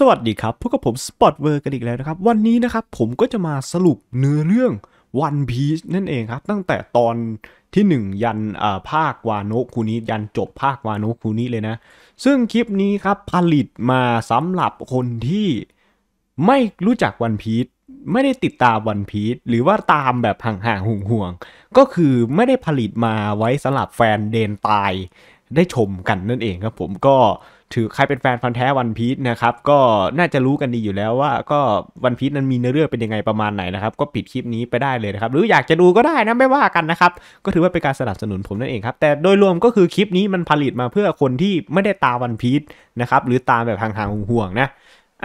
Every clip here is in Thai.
สวัสดีครับพวกกับผมสปอตเวอร์กันอีกแล้วนะครับ วันนี้นะครับผมก็จะมาสรุปเนื้อเรื่องวันพีชนั่นเองครับ ตั้งแต่ตอนที่ 1 ยันภาควาโนุคูนี้ยันจบภาควาโนุคูนี้เลยนะ ซึ่งคลิปนี้ครับผลิตมาสำหรับคนที่ไม่รู้จักวันพีชไม่ได้ติดตามวันพีชหรือว่าตามแบบห่างๆห่วงๆก็คือไม่ได้ผลิตมาไว้สำหรับแฟนเดนตายได้ชมกันนั่นเองครับผมก็ถือใครเป็นแฟนฟันแท้วันพีชนะครับ ก็น่าจะรู้กันดีอยู่แล้วว่า ก็วันพีชนั้นมีเนื้อเรื่องเป็นยังไงประมาณไหนนะครับก็ปิดคลิปนี้ไปได้เลยนะครับ หรืออยากจะดูก็ได้นะ ไม่ว่ากันนะครับ ก็ถือว่าเป็นการสนับสนุนผมนั่นเองครับ แต่โดยรวมก็คือคลิปนี้มันผลิตมาเพื่อคนที่ไม่ได้ตามวันพีชนะครับหรือตามแบบห่างๆห่วงๆนะ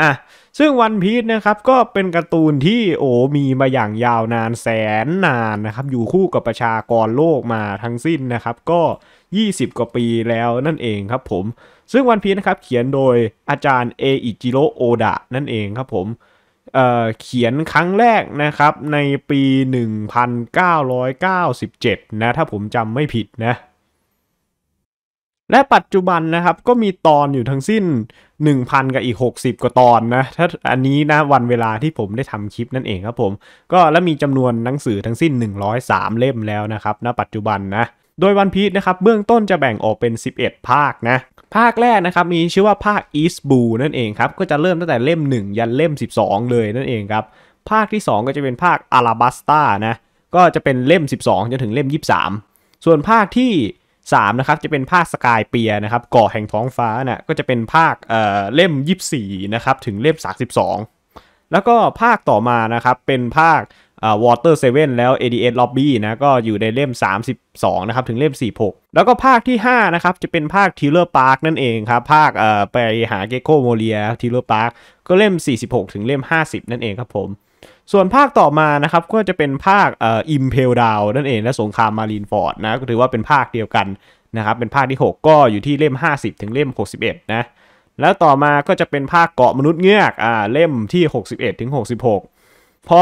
อ่ะซึ่งวันพีชนะครับก็เป็นการ์ตูนที่โอ้มีมาอย่างยาวนานแสนนานนะครับอยู่คู่กับประชากรโลกมาทั้งสิ้นนะครับก็ 20 กว่าปีแล้วนั่นเองครับผมซึ่งวันพีนะครับเขียนโดยอาจารย์เออิจิโรโอดะนั่นเองครับผมเเขียนครั้งแรกนะครับในปี 1997นะถ้าผมจำไม่ผิดนะ และปัจจุบันนะครับก็มีตอนอยู่ทั้งสิ้น 1,000 กับอีก 60กว่าตอนนะถ้าอันนี้นะวันเวลาที่ผมได้ทำคลิปนั่นเองครับผมก็และมีจำนวนหนังสือทั้งสิ้น 103 เล่มแล้วนะครับณนะปัจจุบันนะโดยวันพีชนะครับเบื้องต้นจะแบ่งออกเป็น 11 ภาคนะภาคแรกนะครับมีชื่อว่าภาค East Blue นั่นเองครับก็จะเริ่มตั้งแต่เล่ม 1 ยันเล่ม 12 เลยนั่นเองครับภาคที่ 2 ก็จะเป็นภาค Alabasta นะก็จะเป็นเล่ม 12จนถึงเล่ม 23 ส่วนภาคที่3นะครับจะเป็นภาคสกายเปียนะครับก่อแห่งท้องฟ้านะ่ะก็จะเป็นภาคเอ่อเล่ม 24นะครับถึงเล่ม 32 แล้วก็ภาคต่อมานะครับเป็นภาควอเตอร์เซเว่นแล้ว ADS Lobby นะ ก็อยู่ในเล่ม 32นะครับ ถึงเล่ม 46 แล้วก็ภาคที่5นะครับ จะเป็นภาคทิลเลอร์พาร์คนั่นเองครับ ภาคไปหาเกโกโมเลียทิลเลอร์พาร์คก็เล่ม 46 ถึงเล่ม 50 นั่นเองครับผม ส่วนภาคต่อมานะครับ ก็จะเป็นภาคอิมเพลดาวนั่นเอง และสงครามมารีนฟอร์ดนะก็ถือว่าเป็นภาคเดียวกันนะครับ เป็นภาคที่ 6 ก็อยู่ที่เล่ม 50 ถึงเล่ม 61นะ แล้วต่อมาก็จะเป็นภาคเกาะมนุษย์เงือกอ่า เล่มที่ 61ถึง66พอ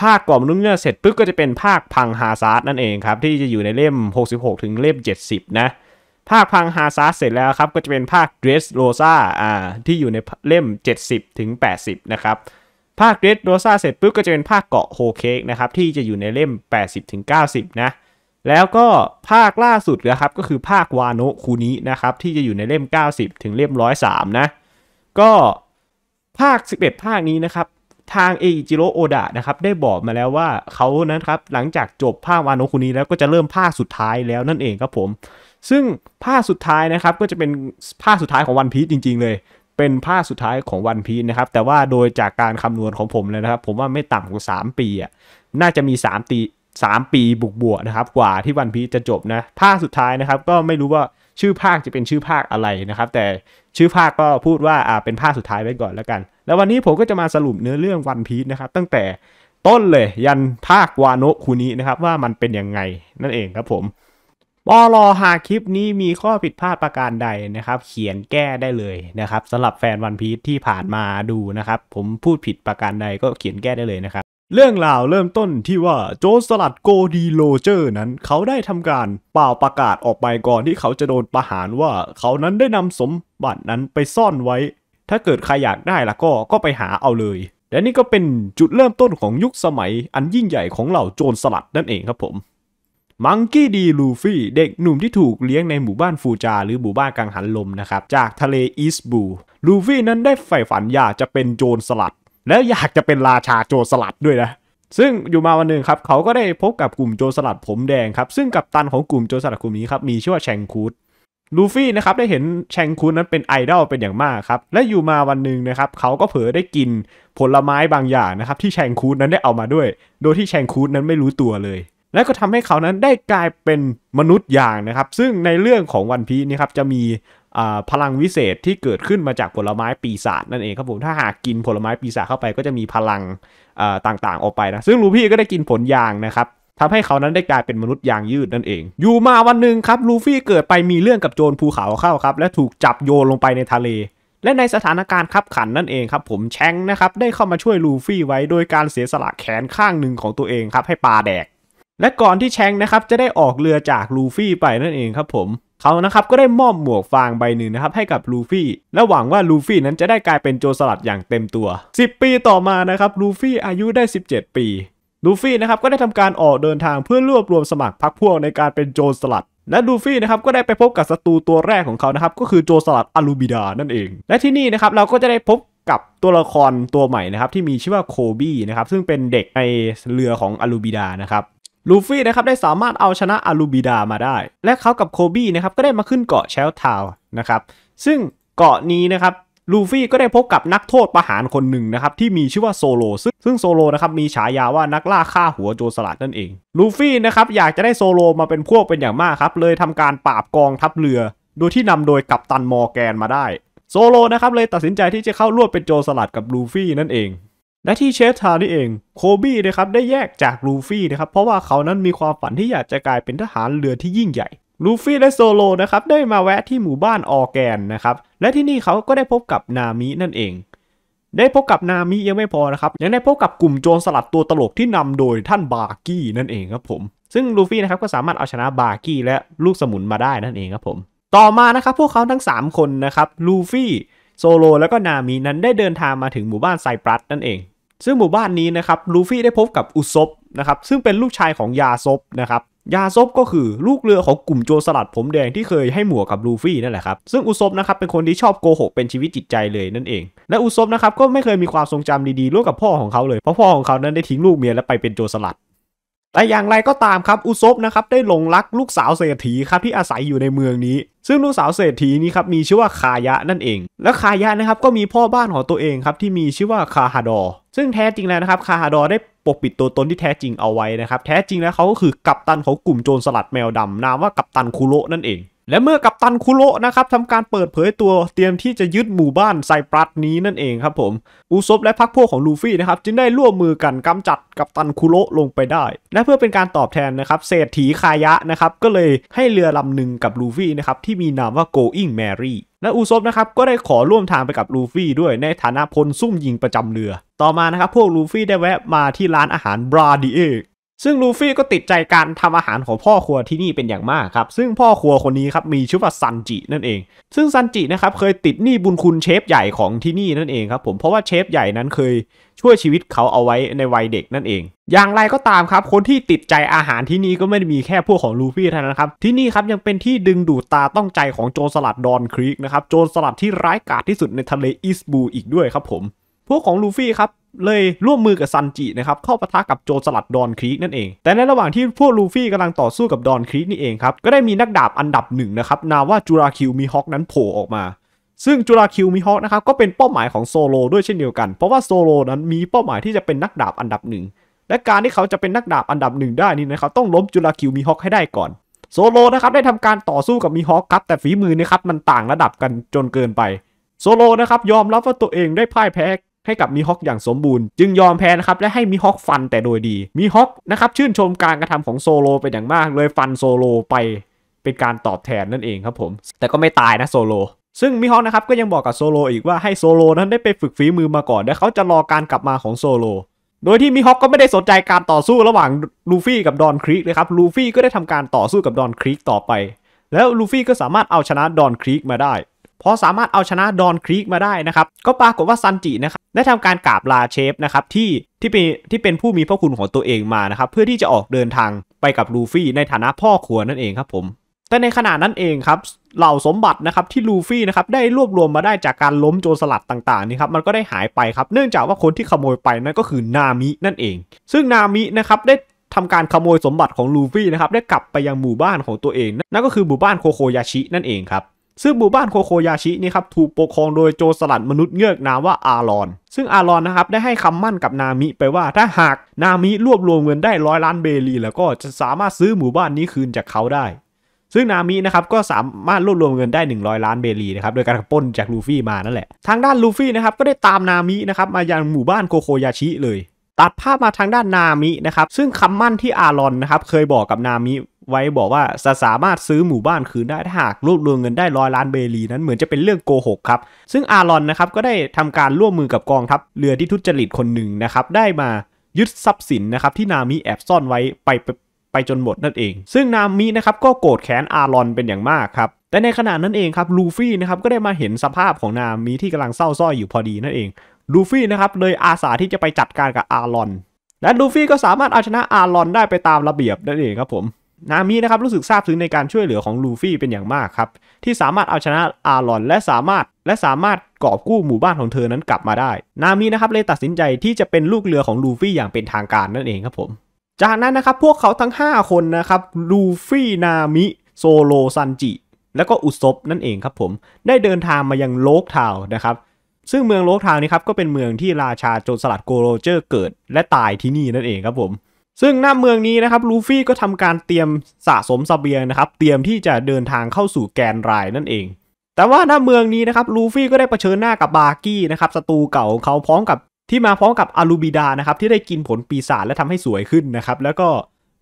ภาคก่อมนุษย์เนี่ยเสร็จปุ๊บก็จะเป็นภาคพังฮาซาร์ดนั่นเองครับ ที่จะอยู่ในเล่ม 66 ถึงเล่ม 70 นะภาคพังฮาซาร์ดเสร็จแล้วครับก็จะเป็นภาคเดรสโรซาอ่าที่อยู่ในเล่ม 70 ถึง 80 นะครับภาคเดรสโรซาเสร็จปุ๊บก็จะเป็นภาคเกาะโฮเคกนะครับที่จะอยู่ในเล่ม 80 ถึง 90 นะ แล้วก็ภาคล่าสุดนะครับก็คือภาควาโนคูนินะครับที่จะอยู่ในเล่ม 90 ถึงเล่ม 103 นะก็ภาค 11 ภาคนี้นะครับทางเอจิโรโอดะนะครับได้บอกมาแล้วว่าเขานั้นครับหลังจากจบ ภาควานโนคุนีแล้ว ก็จะเริ่มภาคสุดท้ายแล้วนั่นเองครับผม ซึ่งภาคสุดท้ายนะครับก็จะเป็นภาคสุดท้ายของวันพีซจริงๆเลย เป็นภาคสุดท้ายของวันพีชนะครับแต่ว่าโดยจากการคำนวณของผมเลยนะครับ ผมว่าไม่ต่ำกว่า3ปีอ่ะน่าจะมี3ตี3ปีบุกบวกนะครับกว่าที่วันพีซจะจบนะภาคสุดท้ายนะครับก็ไม่รู้ว่าชื่อภาคจะเป็นชื่อภาคอะไรนะครับ แต่ชื่อภาคก็พูดว่าอ่าเป็นภาคสุดท้ายไว้ก่อนแล้วกัน แล้ววันนี้ผมก็จะมาสรุปเนื้อเรื่องวันพีชนะครับตั้งแต่ต้นเลยยันภาควาโนุคุน้นะครับว่ามันเป็นยังไงนั่นเองครับผมบอลอหาคลิปนี้มีข้อผิดพลาดประการใดนะครับ เขียนแก้ได้เลยนะครับสำหรับแฟนวันพีชที่ผ่านมาดูนะครับผมพูดผิดประการใดก็เขียนแก้ได้เลยนะครับเรื่องราวเริ่มต้นที่ว่าโจสลัดโกดีโลเจอร์นั้นเขาได้ทำการเป่าประกาศออกไปก่อนที่เขาจะโดนประหารว่าเขานั้นได้นำสมบัตินั้นไปซ่อนไว้ ถ้าเกิดใครอยากได้ละก็ก็ไปหาเอาเลยและนี่ก็เป็นจุดเริ่มต้นของยุคสมัยอันยิ่งใหญ่ของเหล่าโจรสลัดนั่นเองครับผมมังกี้ดีลูฟี่ เด็กหนุ่มที่ถูกเลี้ยงในหมู่บ้านฟูจาหรือหมู่บ้านกังหันลมนะครับจากทะเลอีสบูลูฟี่นั้นได้ใฝ่ฝันอยากจะเป็นโจรสลัดแล้วอยากจะเป็นราชาโจรสลัดด้วยนะ ซึ่งอยู่มาวันหนึ่งครับเขาก็ได้พบกับกลุ่มโจรสลัดผมแดงครับซึ่งกัปตันของกลุ่มโจรสลัดกลุ่มนี้ครับมีชื่อว่าแชงคูดลูฟี่นะครับได้เห็นแชงคูดนั้นเป็นไอดอลเป็นอย่างมากครับและอยู่มาวันหนึ่งนะครับเขาก็เผลอได้กินผลไม้บางอย่างนะครับที่แชงคูดนั้นได้เอามาด้วย โดยที่แชงคูดนั้นไม่รู้ตัวเลย และก็ทำให้เขานั้นได้กลายเป็นมนุษย์อย่างนะครับ ซึ่งในเรื่องของวันพีนี่ครับจะมีพลังวิเศษที่เกิดขึ้นมาจากผลไม้ปีศาจนั่นเองครับผมถ้าหากกินผลไม้ปีศาจเข้าไปก็จะมีพลังต่างๆออกไปนะซึ่งลูฟี่ก็ได้กินผลยางนะครับทำให้เขานั้นได้กลายเป็นมนุษย์ยางยืดนั่นเองอยู่มาวันหนึ่งครับลูฟี่เกิดไปมีเรื่องกับโจรภูเขาเข้าครับและถูกจับโยนลงไปในทะเล และในสถานการณ์ขับขันนั่นเองครับผมแชงนะครับได้เข้ามาช่วยลูฟี่ไว้โดยการเสียสละแขนข้างหนึ่งของตัวเองครับให้ปลาแดก และก่อนที่แชงนะครับจะได้ออกเรือจากลูฟี่ไปนั่นเองครับผมเขานะครับก็ได้มอบหมวกฟางใบหนึ่งนะครับให้กับลูฟี่และหวังว่าลูฟี่นั้นจะได้กลายเป็นโจรสลัดอย่างเต็มตัว 10 ปีต่อมานะครับลูฟี่อายุได้ 17 ปี ลูฟี่นะครับก็ได้ทำการออกเดินทางเพื่อรวบรวมสมัครพรรคพวกในการเป็นโจรสลัด และลูฟี่นะครับก็ได้ไปพบกับศัตรูตัวแรกของเขานะครับก็คือโจรสลัดอลูบิดานั่นเอง และที่นี่นะครับเราก็จะได้พบกับตัวละครตัวใหม่นะครับที่มีชื่อว่าโคบี้นะครับซึ่งเป็นเด็กในเรือของอลูบิดานะครับลูฟี่นะครับได้สามารถเอาชนะอาลูบิดามาได้ และเขากับโคบี้นะครับก็ได้มาขึ้นเกาะเชลทาวนะครับซึ่งเกาะนี้นะครับลูฟี่ก็ได้พบกับนักโทษประหารคนหนึ่งนะครับที่มีชื่อว่าโซโลซึ่งโซโลนะครับมีฉายาว่านักล่าฆ่าหัวโจรสลัดนั่นเองลูฟี่นะครับอยากจะได้โซโลมาเป็นพวกเป็นอย่างมากครับเลยทำการปราบกองทัพเรือ โดยที่นำโดยกัปตันมอร์แกนมาได้โซโลนะครับเลยตัดสินใจที่จะเข้าร่วมเป็นโจรสลัดกับลูฟี่นั่นเองและที่เชฟทาวนี่เองโคบี้นะครับได้แยกจากลูฟี่นะครับเพราะว่าเขานั้นมีความฝันที่อยากจะกลายเป็นทหารเรือที่ยิ่งใหญ่ลูฟี่และโซโลนะครับได้มาแวะที่หมู่บ้านออแกนนะครับและที่นี่เขาก็ได้พบกับนามินั่นเอง ได้พบกับนามิยังไม่พอนะครับยังได้พบกับกลุ่มโจรสลัดตัวตลกที่นำโดยท่านบาร์กี้นั่นเองครับผมซึ่งลูฟี่นะครับก็สามารถเอาชนะบาร์กี้และลูกสมุนมาได้นั่นเองครับผมต่อมานะครับพวกเขาทั้ง 3 คนนะครับลูฟี่โซโลแล้วก็นามินั้นได้เดินทางมาถึงหมู่บ้านไซปรัสนั่นเองซึ่งหมู่บ้านนี้นะครับลูฟี่ได้พบกับอุซบนะครับซึ่งเป็นลูกชายของยาซบนะครับยาซบก็คือลูกเรือของกลุ่มโจรสลัดผมแดงที่เคยให้หมวกกับลูฟี่นั่นแหละครับซึ่งอุซบนะครับเป็นคนที่ชอบโกหกเป็นชีวิตจิตใจเลยนั่นเอง และอุซบนะครับก็ไม่เคยมีความทรงจำดีๆร่วมกับพ่อของเขาเลยเพราะพ่อของเขานั้นได้ทิ้งลูกเมียและไปเป็นโจรสลัดแต่อย่างไรก็ตามครับอุซบนะครับได้หลงรักลูกสาวเศรษฐีครับที่อาศัยอยู่ในเมืองนี้ ซึ่งลูกสาวเศรษฐีนี้ครับมีชื่อว่าคายะนั่นเอง และคายะนะครับก็มีพ่อบ้านของตัวเองครับที่มีชื่อว่าคาฮาดอ ซึ่งแท้จริงแล้วนะครับคาฮาดอได้ปกปิดตัวตนที่แท้จริงเอาไว้นะครับแท้จริงแล้วเขาก็คือกัปตันของกลุ่มโจรสลัดแมวดำนามว่ากัปตันคุโรนั่นเองและเมื่อกัปตันคุโระนะครับทำการเปิดเผยตัวเตรียมที่จะยึดหมู่บ้านไซปรัสนี้นั่นเองครับผมอูซบและพรรคพวกของลูฟี่นะครับจึงได้ร่วมมือกันกำจัดกัปตันคุโระลงไปได้ และเพื่อเป็นการตอบแทนนะครับเศรษฐีคายะนะครับก็เลยให้เรือลำหนึ่งกับลูฟี่นะครับที่มีนามว่า Going Mary และอูซบนะครับก็ได้ขอร่วมทางไปกับลูฟี่ด้วยในฐานะพลซุ่มยิงประจำเรือ ต่อมานะครับพวกลูฟี่ได้แวะมาที่ร้านอาหารบราดีเอซึ่ง ลูฟี่ก็ติดใจการทำอาหารของพ่อครัวที่นี่เป็นอย่างมากครับซึ่งพ่อครัวคนนี้ครับมีชื่อว่าซันจินั่นเองซึ่งซันจินะครับเคยติดหนี้บุญคุณเชฟใหญ่ของที่นี่นั่นเองครับ ผมเพราะว่าเชฟใหญ่นั้นเคยช่วยชีวิตเขาเอาไว้ในวัยเด็กนั่นเอง อย่างไรก็ตามครับคนที่ติดใจอาหารที่นี่ก็ไม่ได้มีแค่พวกของลูฟี่เท่านั้นครับที่นี่ครับยังเป็นที่ดึงดูดตาต้องใจของโจรสลัดดอนครีกนะครับโจรสลัดที่ร้ายกาจที่สุดในทะเลอีสบู อีกด้วยครับผมพวกของลูฟี่ครับเลยร่วมมือกับซันจินะครับเข้าปะทะกับโจสลัดดอนครีกนั่นเอง แต่ในระหว่างที่พวกลูฟี่กำลังต่อสู้กับดอนครีกนี่เองครับก็ได้มีนักดาบอันดับหนึ่งนะครับ นาว่าจูราคิวมิฮอกนั้นโผล่ออกมาซึ่งจูราคิวมิฮอกนะครับก็เป็นเป้าหมายของโซโลด้วยเช่นเดียวกัน เพราะว่าโซโลนั้นมีเป้าหมายที่จะเป็นนักดาบอันดับหนึ่งและการที่เขาจะเป็นนักดาบอันดับหนึ่งได้นี่นะครับต้องล้มจูราคิวมิฮอก ให้ได้ก่อนโซโลนะครับได้ทำการต่อสู้กับมิฮอกครับแต่ฝีมือนะครับมันต่างระดับกันจนเกินไปโซโลนะครับยอมรับว่าตัวเองได้พ่ายแพ้ให้กับมีฮอกอย่างสมบูรณ์ จึงยอมแพ้นะครับและให้มีฮอกฟันแต่โดยดีมีฮอกนะครับ ชื่นชมการกระทำของโซโลเป็นอย่างมากเลยฟันโซโลไปเป็นการตอบแทนนั่นเองครับผม แต่ก็ไม่ตายนะโซโลซึ่งมิฮอกนะครับ ก็ยังบอกกับโซโลอีกว่าให้โซโลนั้นได้ไปฝึกฝีมือมาก่อน และเขาจะรอการกลับมาของโซโลโดยที่มิฮอกก็ไม่ได้สนใจการต่อสู้ระหว่างลูฟี่กับดอนครีกเลยครับลูฟี่ก็ได้ทำการต่อสู้กับดอนครีกต่อไปแล้วลูฟี่ก็สามารถเอาชนะดอนครีกมาได้เพราะสามารถเอาชนะดอนครีกมาได้นะครับ ก็ปรากฏว่าซันจินะครับได้ทำการกราบลาเชฟนะครับที่ที่เป็นที่เป็นผู้มีพระคุณของตัวเองมานะครับ เพื่อที่จะออกเดินทางไปกับลูฟี่ในฐานะพ่อครัวนั่นเองครับผม แต่ในขณะนั้นเองครับ เหล่าสมบัตินะครับที่ลูฟี่นะครับได้รวบรวมมาได้จากการล้มโจรสลัดต่างๆนี่ครับมันก็ได้หายไปครับ เนื่องจากว่าคนที่ขโมยไปนั่นก็คือนามินั่นเอง ซึ่งนามินะครับได้ทำการขโมยสมบัติของลูฟี่นะครับได้กลับไปยังหมู่บ้านของตัวเองนั่นก็คือหมู่บ้านโคโคยาชินั่นเองครับซึ่งหมู่บ้านโคโคยาชินี่ครับถูกปกครองโดยโจรสลัดมนุษย์เงือกนามว่าอารอน ซึ่งอารอนนะครับได้ให้คำมั่นกับนามิไปว่าถ้าหากนามิรวบรวมเงินได้ร้อยล้านเบลีแล้วก็จะสามารถซื้อหมู่บ้านนี้คืนจากเขาได้ ซึ่งนามินะครับก็สามารถรวบรวมเงินได้ 100 ล้านเบลีนะครับโดยการปล้นจากลูฟี่มานั่นแหละ ทางด้านลูฟี่นะครับก็ได้ตามนามินะครับมายังหมู่บ้านโคโคยาชิเลยตัดภาพมาทางด้านนามินะครับ ซึ่งคำมั่นที่อารอนนะครับเคยบอกกับนามิไว้บอกว่าจะสามารถซื้อหมู่บ้านคืนได้ถ้าหากรวบรวมเงินได้ร้อยล้านเบลีนั้นเหมือนจะเป็นเรื่องโกหกครับซึ่งอารอนนะครับก็ได้ทำการร่วมมือกับกองทัพเรือที่ทุจริตคนหนึ่งนะครับได้มายึดทรัพย์สินนะครับที่นามิแอบซ่อนไว้ไปไปจนหมดนั่นเอง ซึ่งนามินะครับก็โกรธแค้นอารอนเป็นอย่างมากครับแต่ในขณะนั้นเองครับลูฟี่นะครับก็ได้มาเห็นสภาพของนามิที่กำลังเศร้าส้อยอยู่พอดีนั่นเองลูฟี่นะครับเลยอาสาที่จะไปจัดการกับอารอนและลูฟี่ก็สามารถเอาชนะอารอนได้ไปตามระเบียบนั่นเองครับผมนามินะครับรู้สึกซาบซึ้งในการช่วยเหลือของลูฟี่เป็นอย่างมากครับที่สามารถเอาชนะอารอนและสามารถ และสามารถกอบกู้หมู่บ้านของเธอนั้นกลับมาได้ นามินะครับ เลยตัดสินใจที่จะเป็นลูกเรือของลูฟี่อย่างเป็นทางการนั่นเองครับผม จากนั้นนะครับ พวกเขาทั้ง 5 คนนะครับลูฟี่นามิโซโลซันจิและก็อุซบนั่นเองครับผม ได้เดินทางมายังโลกทาวนะครับซึ่งเมืองโลกทางนี้ครับก็เป็นเมืองที่ราชาโจรสลัดโกโรเจอร์เกิด และตายที่นี่นั่นเองครับผมซึ่งหน้าเมืองนี้นะครับลูฟี่ก็ทำการเตรียมสะสมสเสบียงนะครับเตรียมที่จะเดินทางเข้าสู่แกนรายนั่นเอง แต่ว่าหน้าเมืองนี้นะครับลูฟี่ก็ได้เผชิญหน้ากับบาร์กี้นะครับศัตรูเก่าของเขาพร้อมกับที่มาพร้อมกับอารูบิดานะครับที่ได้กินผลปีศาจและทำให้สวยขึ้นนะครับแล้วก็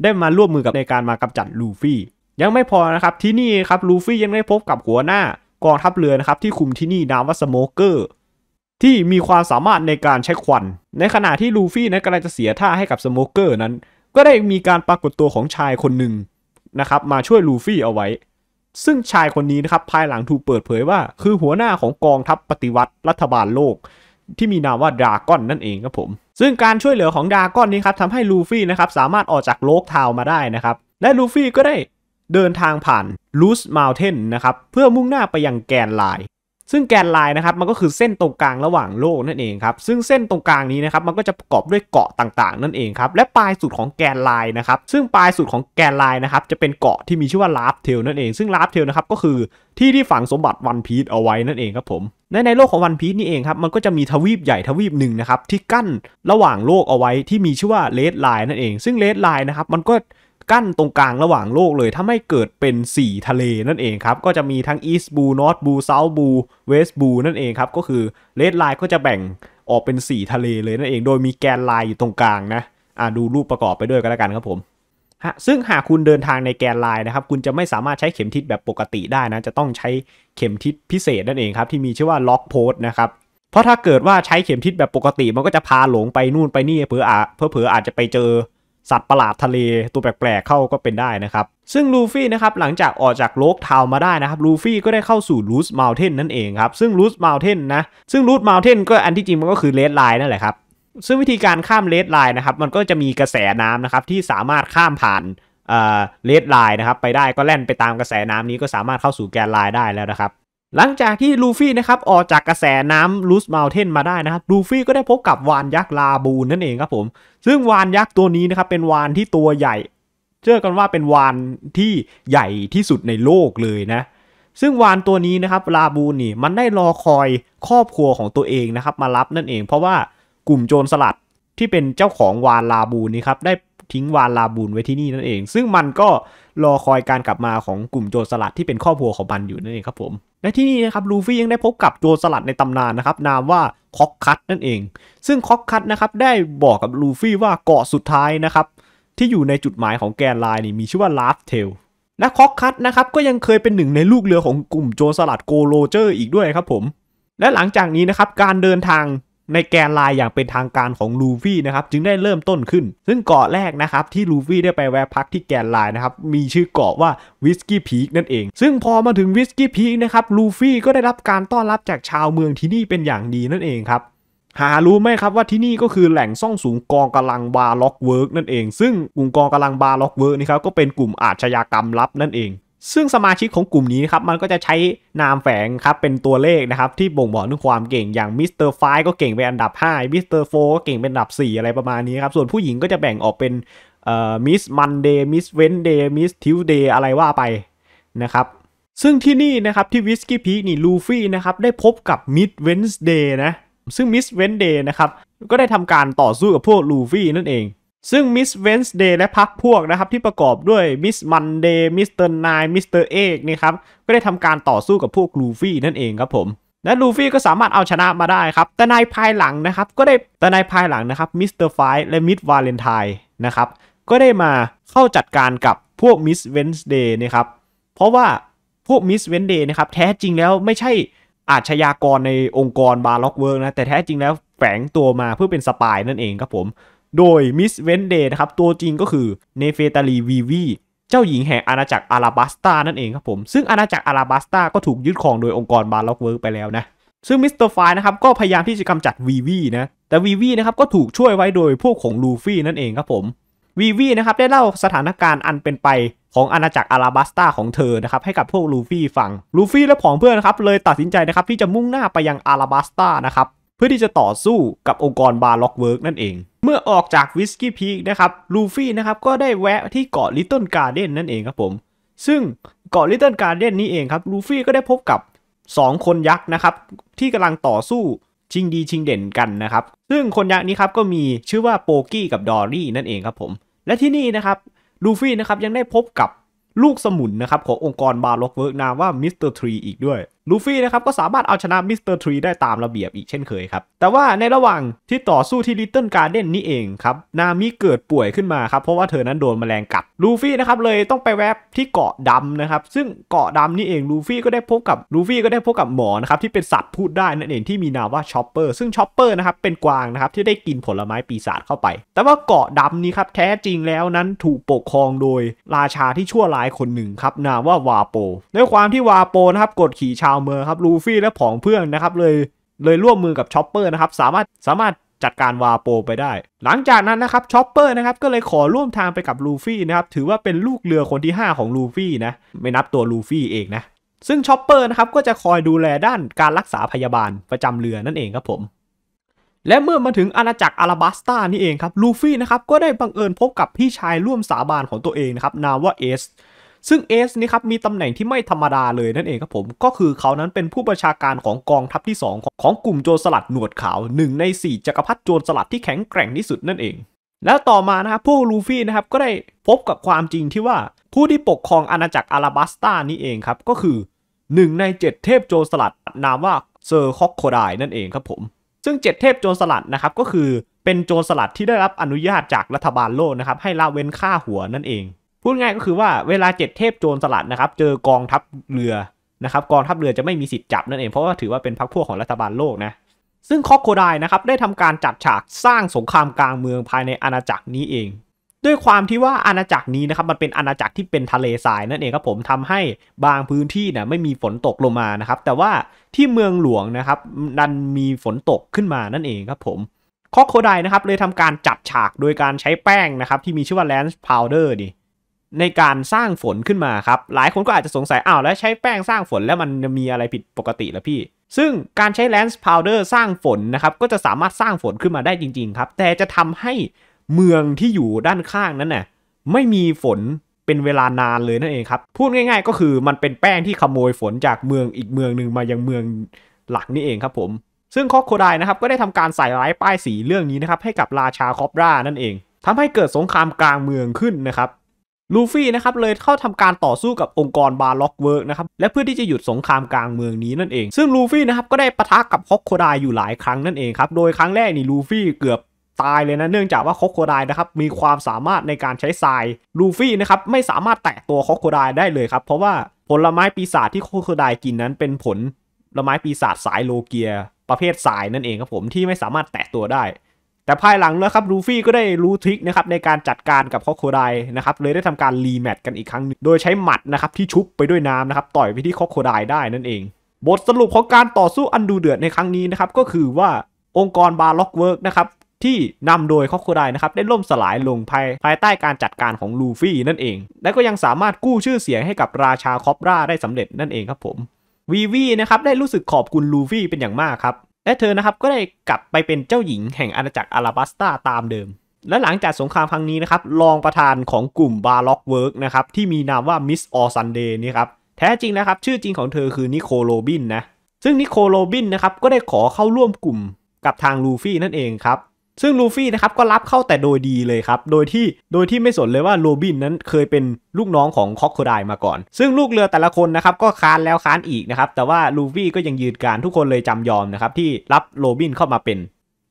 ได้มาร่วมมือกับในการมากำจัดลูฟี่ยังไม่พอนะครับที่นี่ครับลูฟี่ยังได้พบกับหัวหน้ากองทัพเรือนะครับที่คุมที่นี่นามว่าสโมเกอร์ที่มีความสามารถในการใช้ควัน ในขณะที่ลูฟี่นั้นกำลังจะเสียท่าให้กับสโมเกอร์นั้น ก็ได้มีการปรากฏตัวของชายคนหนึ่งนะครับมาช่วยลูฟี่เอาไว้ ซึ่งชายคนนี้นะครับภายหลังถูกเปิดเผยว่า คือหัวหน้าของกองทัพปฏิวัติรัฐบาลโลก ที่มีนามว่าดราก้อนนั่นเองครับผม ซึ่งการช่วยเหลือของดราก้อนนี้ครับทำให้ลูฟี่นะครับสามารถออกจากโลกทาวมาได้นะครับ และลูฟี่ก็ได้เดินทางผ่านลูสมาลเทนนะครับเพื่อมุ่งหน้าไปยังแกนไลน์ซึ่งแกนไลน์นะครับมันก็คือเส้นตรงกลางระหว่างโลกนั่นเองครับซึ่งเส้นตรงกลางนี้นะครับมันก็จะประกอบด้วยเกาะต่าง ๆ นั่นเองครับและปลายสุดของแกนไลน์นะครับ ซึ่งปลายสุดของแกนไลน์นะครับ จะเป็นเกาะที่มีชื่อว่าลาฟเทลนั่นเองซึ่งลาฟเทลนะครับก็คือที่ที่ฝังสมบัติวันพีทเอาไว้นั่นเองครับผมในในโลกของวันพีทนี่เองครับมันก็จะมีทวีปใหญ่ทวีปหนึ่งนะครับที่กั้นระหว่างโลกเอาไว้ที่มีชื่อว่าเลดไลน์นั่นเองซึ่งเลดไลน์นะครับมันก็กั้นตรงกลางระหว่างโลกเลยถ้าไม่เกิดเป็น 4 ทะเลนั่นเองครับก็จะมีทั้ง East Blue North Blue South Blue West Blue นั่นเองครับก็คือ Red Line ก็จะแบ่งออกเป็น 4 ทะเลเลยนั่นเองโดยมีแกนไลน์อยู่ตรงกลางนะอ่าดูรูปประกอบไปด้วยก็แล้วกันครับผมฮะซึ่งหากคุณเดินทางในแกนไลน์นะครับคุณจะไม่สามารถใช้เข็มทิศแบบปกติได้นะจะต้องใช้เข็มทิศพิเศษนั่นเองครับที่มีชื่อว่าล็อกโพสนะครับเพราะถ้าเกิดว่าใช้เข็มทิศแบบปกติมันก็จะพาหลงไปนู่นไปนี่เผื่ออาเผื่ออาจจะไปเจอสัตว์ประหลาดทะเลตัวแปลกๆเข้าก็เป็นได้นะครับ ซึ่งลูฟี่นะครับหลังจากออกจากโลกทาวมาได้นะครับลูฟี่ก็ได้เข้าสู่ลูสมาลเทนนั่นเองครับซึ่งลูสมาลเทนนะซึ่งลูสมาลเทนก็อันที่จริงมันก็คือเลดไลน์นั่นแหละครับซึ่งวิธีการข้ามเลดไลน์นะครับมันก็จะมีกระแสน้ำนะครับที่สามารถข้ามผ่านเลดไลน์นะครับ ไปได้ก็แล่นไปตามกระแสน้ำนี้ก็สามารถเข้าสู่แกนไลน์ได้แล้วนะครับหลังจากที่ลูฟี่นะครับออกจากกระแสน้ำลูสมาลเทนมาได้นะครับ ลูฟี่ก็ได้พบกับวานยักษ์ ลาบูนนั่นเองครับผม ซึ่งวานยักษ์ตัวนี้นะครับเป็นวานที่ตัวใหญ่ เชื่อกันว่าเป็นวานที่ใหญ่ที่สุดในโลกเลยนะ ซึ่งวานตัวนี้นะครับลาบูนนี่มันได้รอคอยครอบครัวของตัวเองนะครับ มารับนั่นเองเพราะว่ากลุ่มโจรสลัดที่เป็นเจ้าของวานลาบูนนี่ครับได้ทิ้งวานลาบูนไว้ที่นี่นั่นเอง ซึ่งมันก็รอคอยการกลับมาของกลุ่มโจรสลัด ที่เป็นครอบครัวของมันอยู่นั่นเองครับผมและที่นี่นะครับลูฟี่ยังได้พบกับโจรสลัดในตำนานนะครับนามว่าคอกคัตนั่นเองซึ่งคอกคัตนะครับได้บอกกับลูฟี่ว่าเกาะสุดท้ายนะครับที่อยู่ในจุดหมายของแกนไลน์นี่มีชื่อว่าลาฟเทลและคอกคัตนะครับก็ยังเคยเป็นหนึ่งในลูกเรือของกลุ่มโจรสลัดโกโลเจอร์อีกด้วยครับผมและหลังจากนี้นะครับการเดินทางในแกนลายอย่างเป็นทางการของลูฟี่นะครับจึงได้เริ่มต้นขึ้น ซึ่งเกาะแรกนะครับที่ลูฟี่ได้ไปแวะพักที่แกนลายนะครับ มีชื่อเกาะว่าวิสกี้พีกนั่นเอง ซึ่งพอมาถึงวิสกี้พีกนะครับลูฟี่ก็ได้รับการต้อนรับจากชาวเมืองที่นี่เป็นอย่างดีนั่นเองครับหารู้ไหมครับว่าที่นี่ก็คือแหล่งซ่องสูงกองกำลังบาล็อกเวิร์กนั่นเองซึ่งกลุ่มกองกำลังบาล็อกเวิร์กนี่ครับก็เป็นกลุ่มอาชญากรรมลับนั่นเองซึ่งสมาชิกของกลุ่มนี้ครับมันก็จะใช้นามแฝงครับเป็นตัวเลขนะครับที่บ่งบอกถึงความเก่งอย่างมิสเตอร์ไฟก็เก่งเป็นอันดับ5มิสเตอร์โฟก็เก่งเป็นอันดับ 4 อะไรประมาณนี้ครับส่วนผู้หญิงก็จะแบ่งออกเป็นมิสมันเดย์มิสเวนเดย์มิสทิวเดย์อะไรว่าไปนะครับซึ่งที่นี่นะครับที่วิสกี้พีนี่ลูฟี่นะครับได้พบกับมิสเวนส์เดย์นะซึ่งมิสเวนเดย์นะครับก็ได้ทำการต่อสู้กับพวกลูฟี่นั่นเองซึ่งมิสเวนส์เดย์และพรรคพวกนะครับที่ประกอบด้วยมิสมันเดย์มิสเตอร์นายมิสเตอร์เอกนี่ครับก็ได้ทำการต่อสู้กับพวกลูฟี่นั่นเองครับผมและลูฟี่ก็สามารถเอาชนะมาได้ครับแต่ในภายหลังนะครับก็ได้แต่ในภายหลังนะครับมิสเตอร์ไฟและมิสวาเลนไทน์นะครับก็ได้มาเข้าจัดการกับพวกมิสเวนส์เดย์นะครับเพราะว่าพวกมิสเวนส์เดย์นะครับแท้จริงแล้วไม่ใช่อาชญากรในองค์กรบาร์ล็อกเวิร์กนะแต่แท้จริงแล้วแฝงตัวมาเพื่อเป็นสปายนั่นเองครับผมโดยมิสเวนเดย์นะครับ ตัวจริงก็คือเนเฟตาลีวีวีเจ้าหญิงแห่งอาณาจักรอาราบัสตานั่นเองครับผม ซึ่งอาณาจักรอาราบัสตาก็ถูกยึดครองโดยองค์กรบาร์ล็อกเวิร์กไปแล้วนะ ซึ่งมิสเตอร์ฟายนะครับก็พยายามที่จะกำจัดวีวีนะ แต่วีวีนะครับก็ถูกช่วยไว้โดยพวกของลูฟี่นั่นเองครับผมวีวีนะครับ ได้เล่าสถานการณ์อันเป็นไปของอาณาจักรอาราบัสตาของเธอนะครับให้กับพวกลูฟี่ฟังลูฟี่และผองเพื่อนนะครับเลยตัดสินใจนะครับที่จะมุ่งหน้าไปยังอาราบัสตานะครับเพื่อที่จะต่อสู้กับองค์กรบาร์ล็อกเวิร์กนั่นเอง เมื่อออกจากวิสกี้พีกนะครับ ลูฟี่นะครับก็ได้แวะที่เกาะลิตเติ้ลการ์เด้นนั่นเองครับผม ซึ่งเกาะลิตเติ้ลการ์เด้นนี้เองครับ ลูฟี่ก็ได้พบกับ 2 คนยักษ์นะครับที่กำลังต่อสู้ ชิงดี ชิงเด่นกันนะครับ ซึ่งคนยักษ์นี้ครับก็มีชื่อว่าโปกี้กับดอรี่นั่นเองครับผม และที่นี่นะครับ ลูฟี่นะครับยังได้พบกับลูกสมุนนะครับขององค์กรบาร์ล็อกเวิร์กนามว่ามิสเตอร์ทรีอีกด้วยลูฟี่นะครับก็สามารถเอาชนะมิสเตอร์ทรีได้ตามระเบียบอีกเช่นเคยครับ แต่ว่าในระหว่างที่ต่อสู้ที่ลิตเติ้ลการ์เด้นนี่เองครับนามิเกิดป่วยขึ้นมาครับเพราะว่าเธอนั้นโดนแมลงกัดลูฟี่นะครับเลยต้องไปแวบที่เกาะดำนะครับ ซึ่งเกาะดำนี่เองลูฟี่ก็ได้พบกับลูฟี่ก็ได้พบกับหมอนะครับ ที่เป็นสัตว์พูดได้นั่นเองที่มีนามว่าชอปเปอร์ซึ่งชอปเปอร์นะครับเป็นกวางนะครับที่ได้กินผลไม้ปีศาจเข้าไป แต่ว่าเกาะดำนี้ครับแท้จริงแล้วนั้นถูกปกครองโดยราชาที่ชั่วร้ายคนหนึ่งครับนามว่าวาโปในความที่วาโปนะครับกดขี่ชาววเมืองครับลูฟี่และผองเพื่อนนะครับเลยเลยร่วมมือกับช็อปเปอร์นะครับสามารถสามารถจัดการวาโปไปได้ หลังจากนั้นนะครับช็อปเปอร์นะครับก็เลยขอร่วมทางไปกับลูฟี่นะครับถือว่าเป็นลูกเรือคนที่ 5 ของลูฟี่นะไม่นับตัวลูฟี่เองนะ ซึ่งช็อปเปอร์นะครับก็จะคอยดูแลด้านการรักษาพยาบาลประจำเรือนั่นเองครับผม และเมื่อมาถึงอาณาจักรอาราบัสตานี่เองครับลูฟี่นะครับก็ได้บังเอิญพบกับพี่ชายร่วมสาบานของตัวเองนะครับนามว่าเอสซึ่งเอสนี่ครับมีตำแหน่งที่ไม่ธรรมดาเลยนั่นเองครับผม ก็คือเขานั้นเป็นผู้ประชาการของกองทัพที่ 2 ของกลุ่มโจรสลัดหนวดขาวหนึ่งใน 4จักรพรรดิโจรสลัดที่แข็งแกร่งที่สุดนั่นเอง แล้วต่อมานะครับ พวกลูฟี่นะครับก็ได้พบกับความจริงที่ว่าผู้ที่ปกครองอาณาจักรอาราบัสตานี่เองครับ ก็คือหนึ่งใน 7 เทพโจรสลัดนามว่าเซอร์คอกโคไดนั่นเองครับผมซึ่ง 7 เทพโจรสลัดนะครับก็คือเป็นโจรสลัดที่ได้รับอนุญาตจากรัฐบาลโลกนะครับให้ละเว้นค่าหัวนั่นเองพูดง่ายก็คือว่าเวลาเจ็ดเทพโจรสลัดนะครับเจอกองทัพเรือนะครับกองทัพเรือจะไม่มีสิทธิ์จับ นั่นเองเพราะว่าถือว่าเป็นพรรคพวกของรัฐบาลโลกนะซึ่งคอโคไดนะครับได้ทำการจัดฉากสร้างสงครามกลางเมืองภายในอาณาจักรนี้เอง ด้วยความที่ว่าอาณาจักรนี้นะครับมันเป็นอาณาจักรที่เป็นทะเลทรายนั่นเองครับผมทำให้บางพื้นที่นะไม่มีฝนตกลงมานะครับแต่ว่าที่เมืองหลวงนะครับดันมีฝนตกขึ้นมานั่นเองครับผมคอโคไดนะครับเลยทำการจัดฉากโดยการใช้แป้งนะครับที่มีชื่อว่าแลนซ์พาวเดอร์นี่ในการสร้างฝนขึ้นมาครับ หลายคนก็อาจจะสงสัย อ้าว แล้วใช้แป้งสร้างฝนแล้วมันมีอะไรผิดปกติหรอพี่ ซึ่งการใช้แลนส์พาวเดอร์สร้างฝนนะครับ ก็จะสามารถสร้างฝนขึ้นมาได้จริงๆครับ แต่จะทำให้เมืองที่อยู่ด้านข้างนั้นน่ะไม่มีฝนเป็นเวลานานเลยนั่นเองครับ พูดง่ายๆก็คือมันเป็นแป้งที่ขโมยฝนจากเมืองอีกเมืองหนึ่งมายังเมืองหลักนี่เองครับผม ซึ่งคอโคไดนะครับก็ได้ทำการใส่ร้ายป้ายสีเรื่องนี้นะครับให้กับราชาคอบรานั่นเองทำให้เกิดสงครามกลางเมืองขึ้นนะครับลูฟี่นะครับเลยเข้าทำการต่อสู้กับองค์กรบาล็อกเวิร์กนะครับและเพื่อที่จะหยุดสงครามกลางเมืองนี้นั่นเอง ซึ่งลูฟี่นะครับก็ได้ปะทะกับฮอกโคดายอยู่หลายครั้งนั่นเองครับโดยครั้งแรกนี่ลูฟี่เกือบตายเลยนะ เนื่องจากว่าคอกโคไดนะครับมีความสามารถในการใช้ทรายลูฟี่นะครับไม่สามารถแตะตัวคอกโคไดได้เลยครับเพราะว่าผลไม้ปีศาจที่คอกโคไดกินนั้นเป็นผลไม้ปีศาจสายโลเกียประเภททรายนั่นเองครับผมที่ไม่สามารถแตะตัวได้แต่ภายหลังนะครับลูฟี่ก็ได้รู้ทริคนะครับในการจัดการกับคอโคไดนะครับเลยได้ทำการรีแมตช์กันอีกครั้งนึงโดยใช้หมัดนะครับที่ชุบไปด้วยน้ำนะครับต่อยไปที่คอโคไดได้นั่นเอง บทสรุปของการต่อสู้อันดูเดือดในครั้งนี้นะครับก็คือว่าองค์กรบาร์ล็อกเวิร์กนะครับที่นำโดยคอโคไดนะครับได้ล่มสลายลงภายภายใต้การจัดการของลูฟี่นั่นเองและก็ยังสามารถกู้ชื่อเสียงให้กับราชาคอปราได้สำเร็จนั่นเองครับผมวีวีนะครับได้รู้สึกขอบคุณลูฟี่เป็นอย่างมากครับและเธอนะครับก็ได้กลับไปเป็นเจ้าหญิงแห่งอาณาจักรอาราบัสตาตามเดิม และหลังจากสงครามครั้งนี้นะครับรองประธานของกลุ่มบาล็อกเวิร์กนะครับ ที่มีนามว่ามิสออซันเดย์นี่ครับ แท้จริงนะครับชื่อจริงของเธอคือนิโคโรบินนะ ซึ่งนิโคโรบินนะครับก็ได้ขอเข้าร่วมกลุ่มกับทางลูฟี่นั่นเองครับซึ่งลูฟี่นะครับ ก็รับเข้าแต่โดยดีเลยครับ โดยที่โดยที่ไม่สนเลยว่าโรบินนั้นเคยเป็นลูกน้องของคอกโคไดมาก่อน ซึ่งลูกเรือแต่ละคนนะครับ ก็ค้านแล้วค้านอีกนะครับ แต่ว่าลูฟี่ก็ยังยืนการทุกคนเลยจำยอมนะครับ ที่รับโรบินเข้ามาเป็น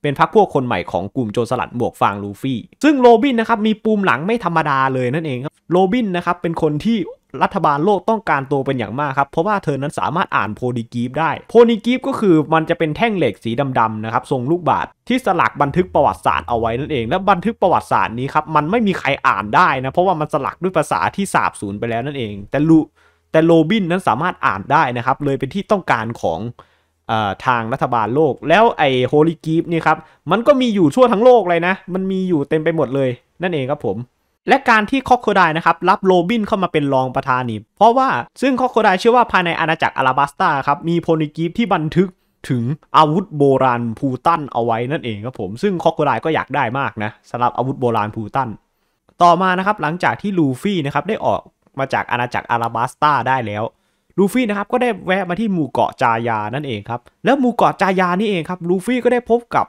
เป็นพรรคพวกคนใหม่ของกลุ่มโจรสลัดหมวกฟางลูฟี่ ซึ่งโรบินนะครับมีปูมหลังไม่ธรรมดาเลยนั่นเองครับโรบินนะครับเป็นคนที่รัฐบาลโลกต้องการตัวเป็นอย่างมากครับ เพราะว่าเธอนั้นสามารถอ่านโพดีกีฟได้โพดีกีฟก็คือมันจะเป็นแท่งเหล็กสีดำๆนะครับทรงลูกบาศที่สลักบันทึกประวัติศาสตร์เอาไว้นั่นเอง และบันทึกประวัติศาสตร์นี้ครับมันไม่มีใครอ่านได้นะเพราะว่ามันสลักด้วยภาษาที่สาบสูญไปแล้วนั่นเองแต่ลูแต่โรบินนั้นสามารถอ่านได้นะครับเลยเป็นที่ต้องการของทางรัฐบาลโลก แล้วไอ้โฮลิกีฟนี่ครับมันก็มีอยู่ทั่วทั้งโลกเลยนะ มันมีอยู่เต็มไปหมดเลย นั่นเองครับผม และการที่คอกโคไดนะครับ รับโรบินเข้ามาเป็นรองประธานนี่เพราะว่าซึ่งคอกโคไดเชื่อว่า ภายในอาณาจักรอาราบัสตาครับ มีโพลิกีฟที่บันทึกถึงอาวุธโบราณพูตันเอาไว้นั่นเองครับผม ซึ่งคอกโคไดก็อยากได้มากนะสำหรับอาวุธโบราณพูตันต่อมานะครับหลังจากที่ลูฟี่นะครับได้ออกมาจากอาณาจักรอาราบัสตาได้แล้วลูฟี่นะครับก็ได้แวะมาที่หมู่เกาะจายานั่นเองครับแล้วหมู่เกาะจายานี่เองครับลูฟี่ก็ได้พบกับ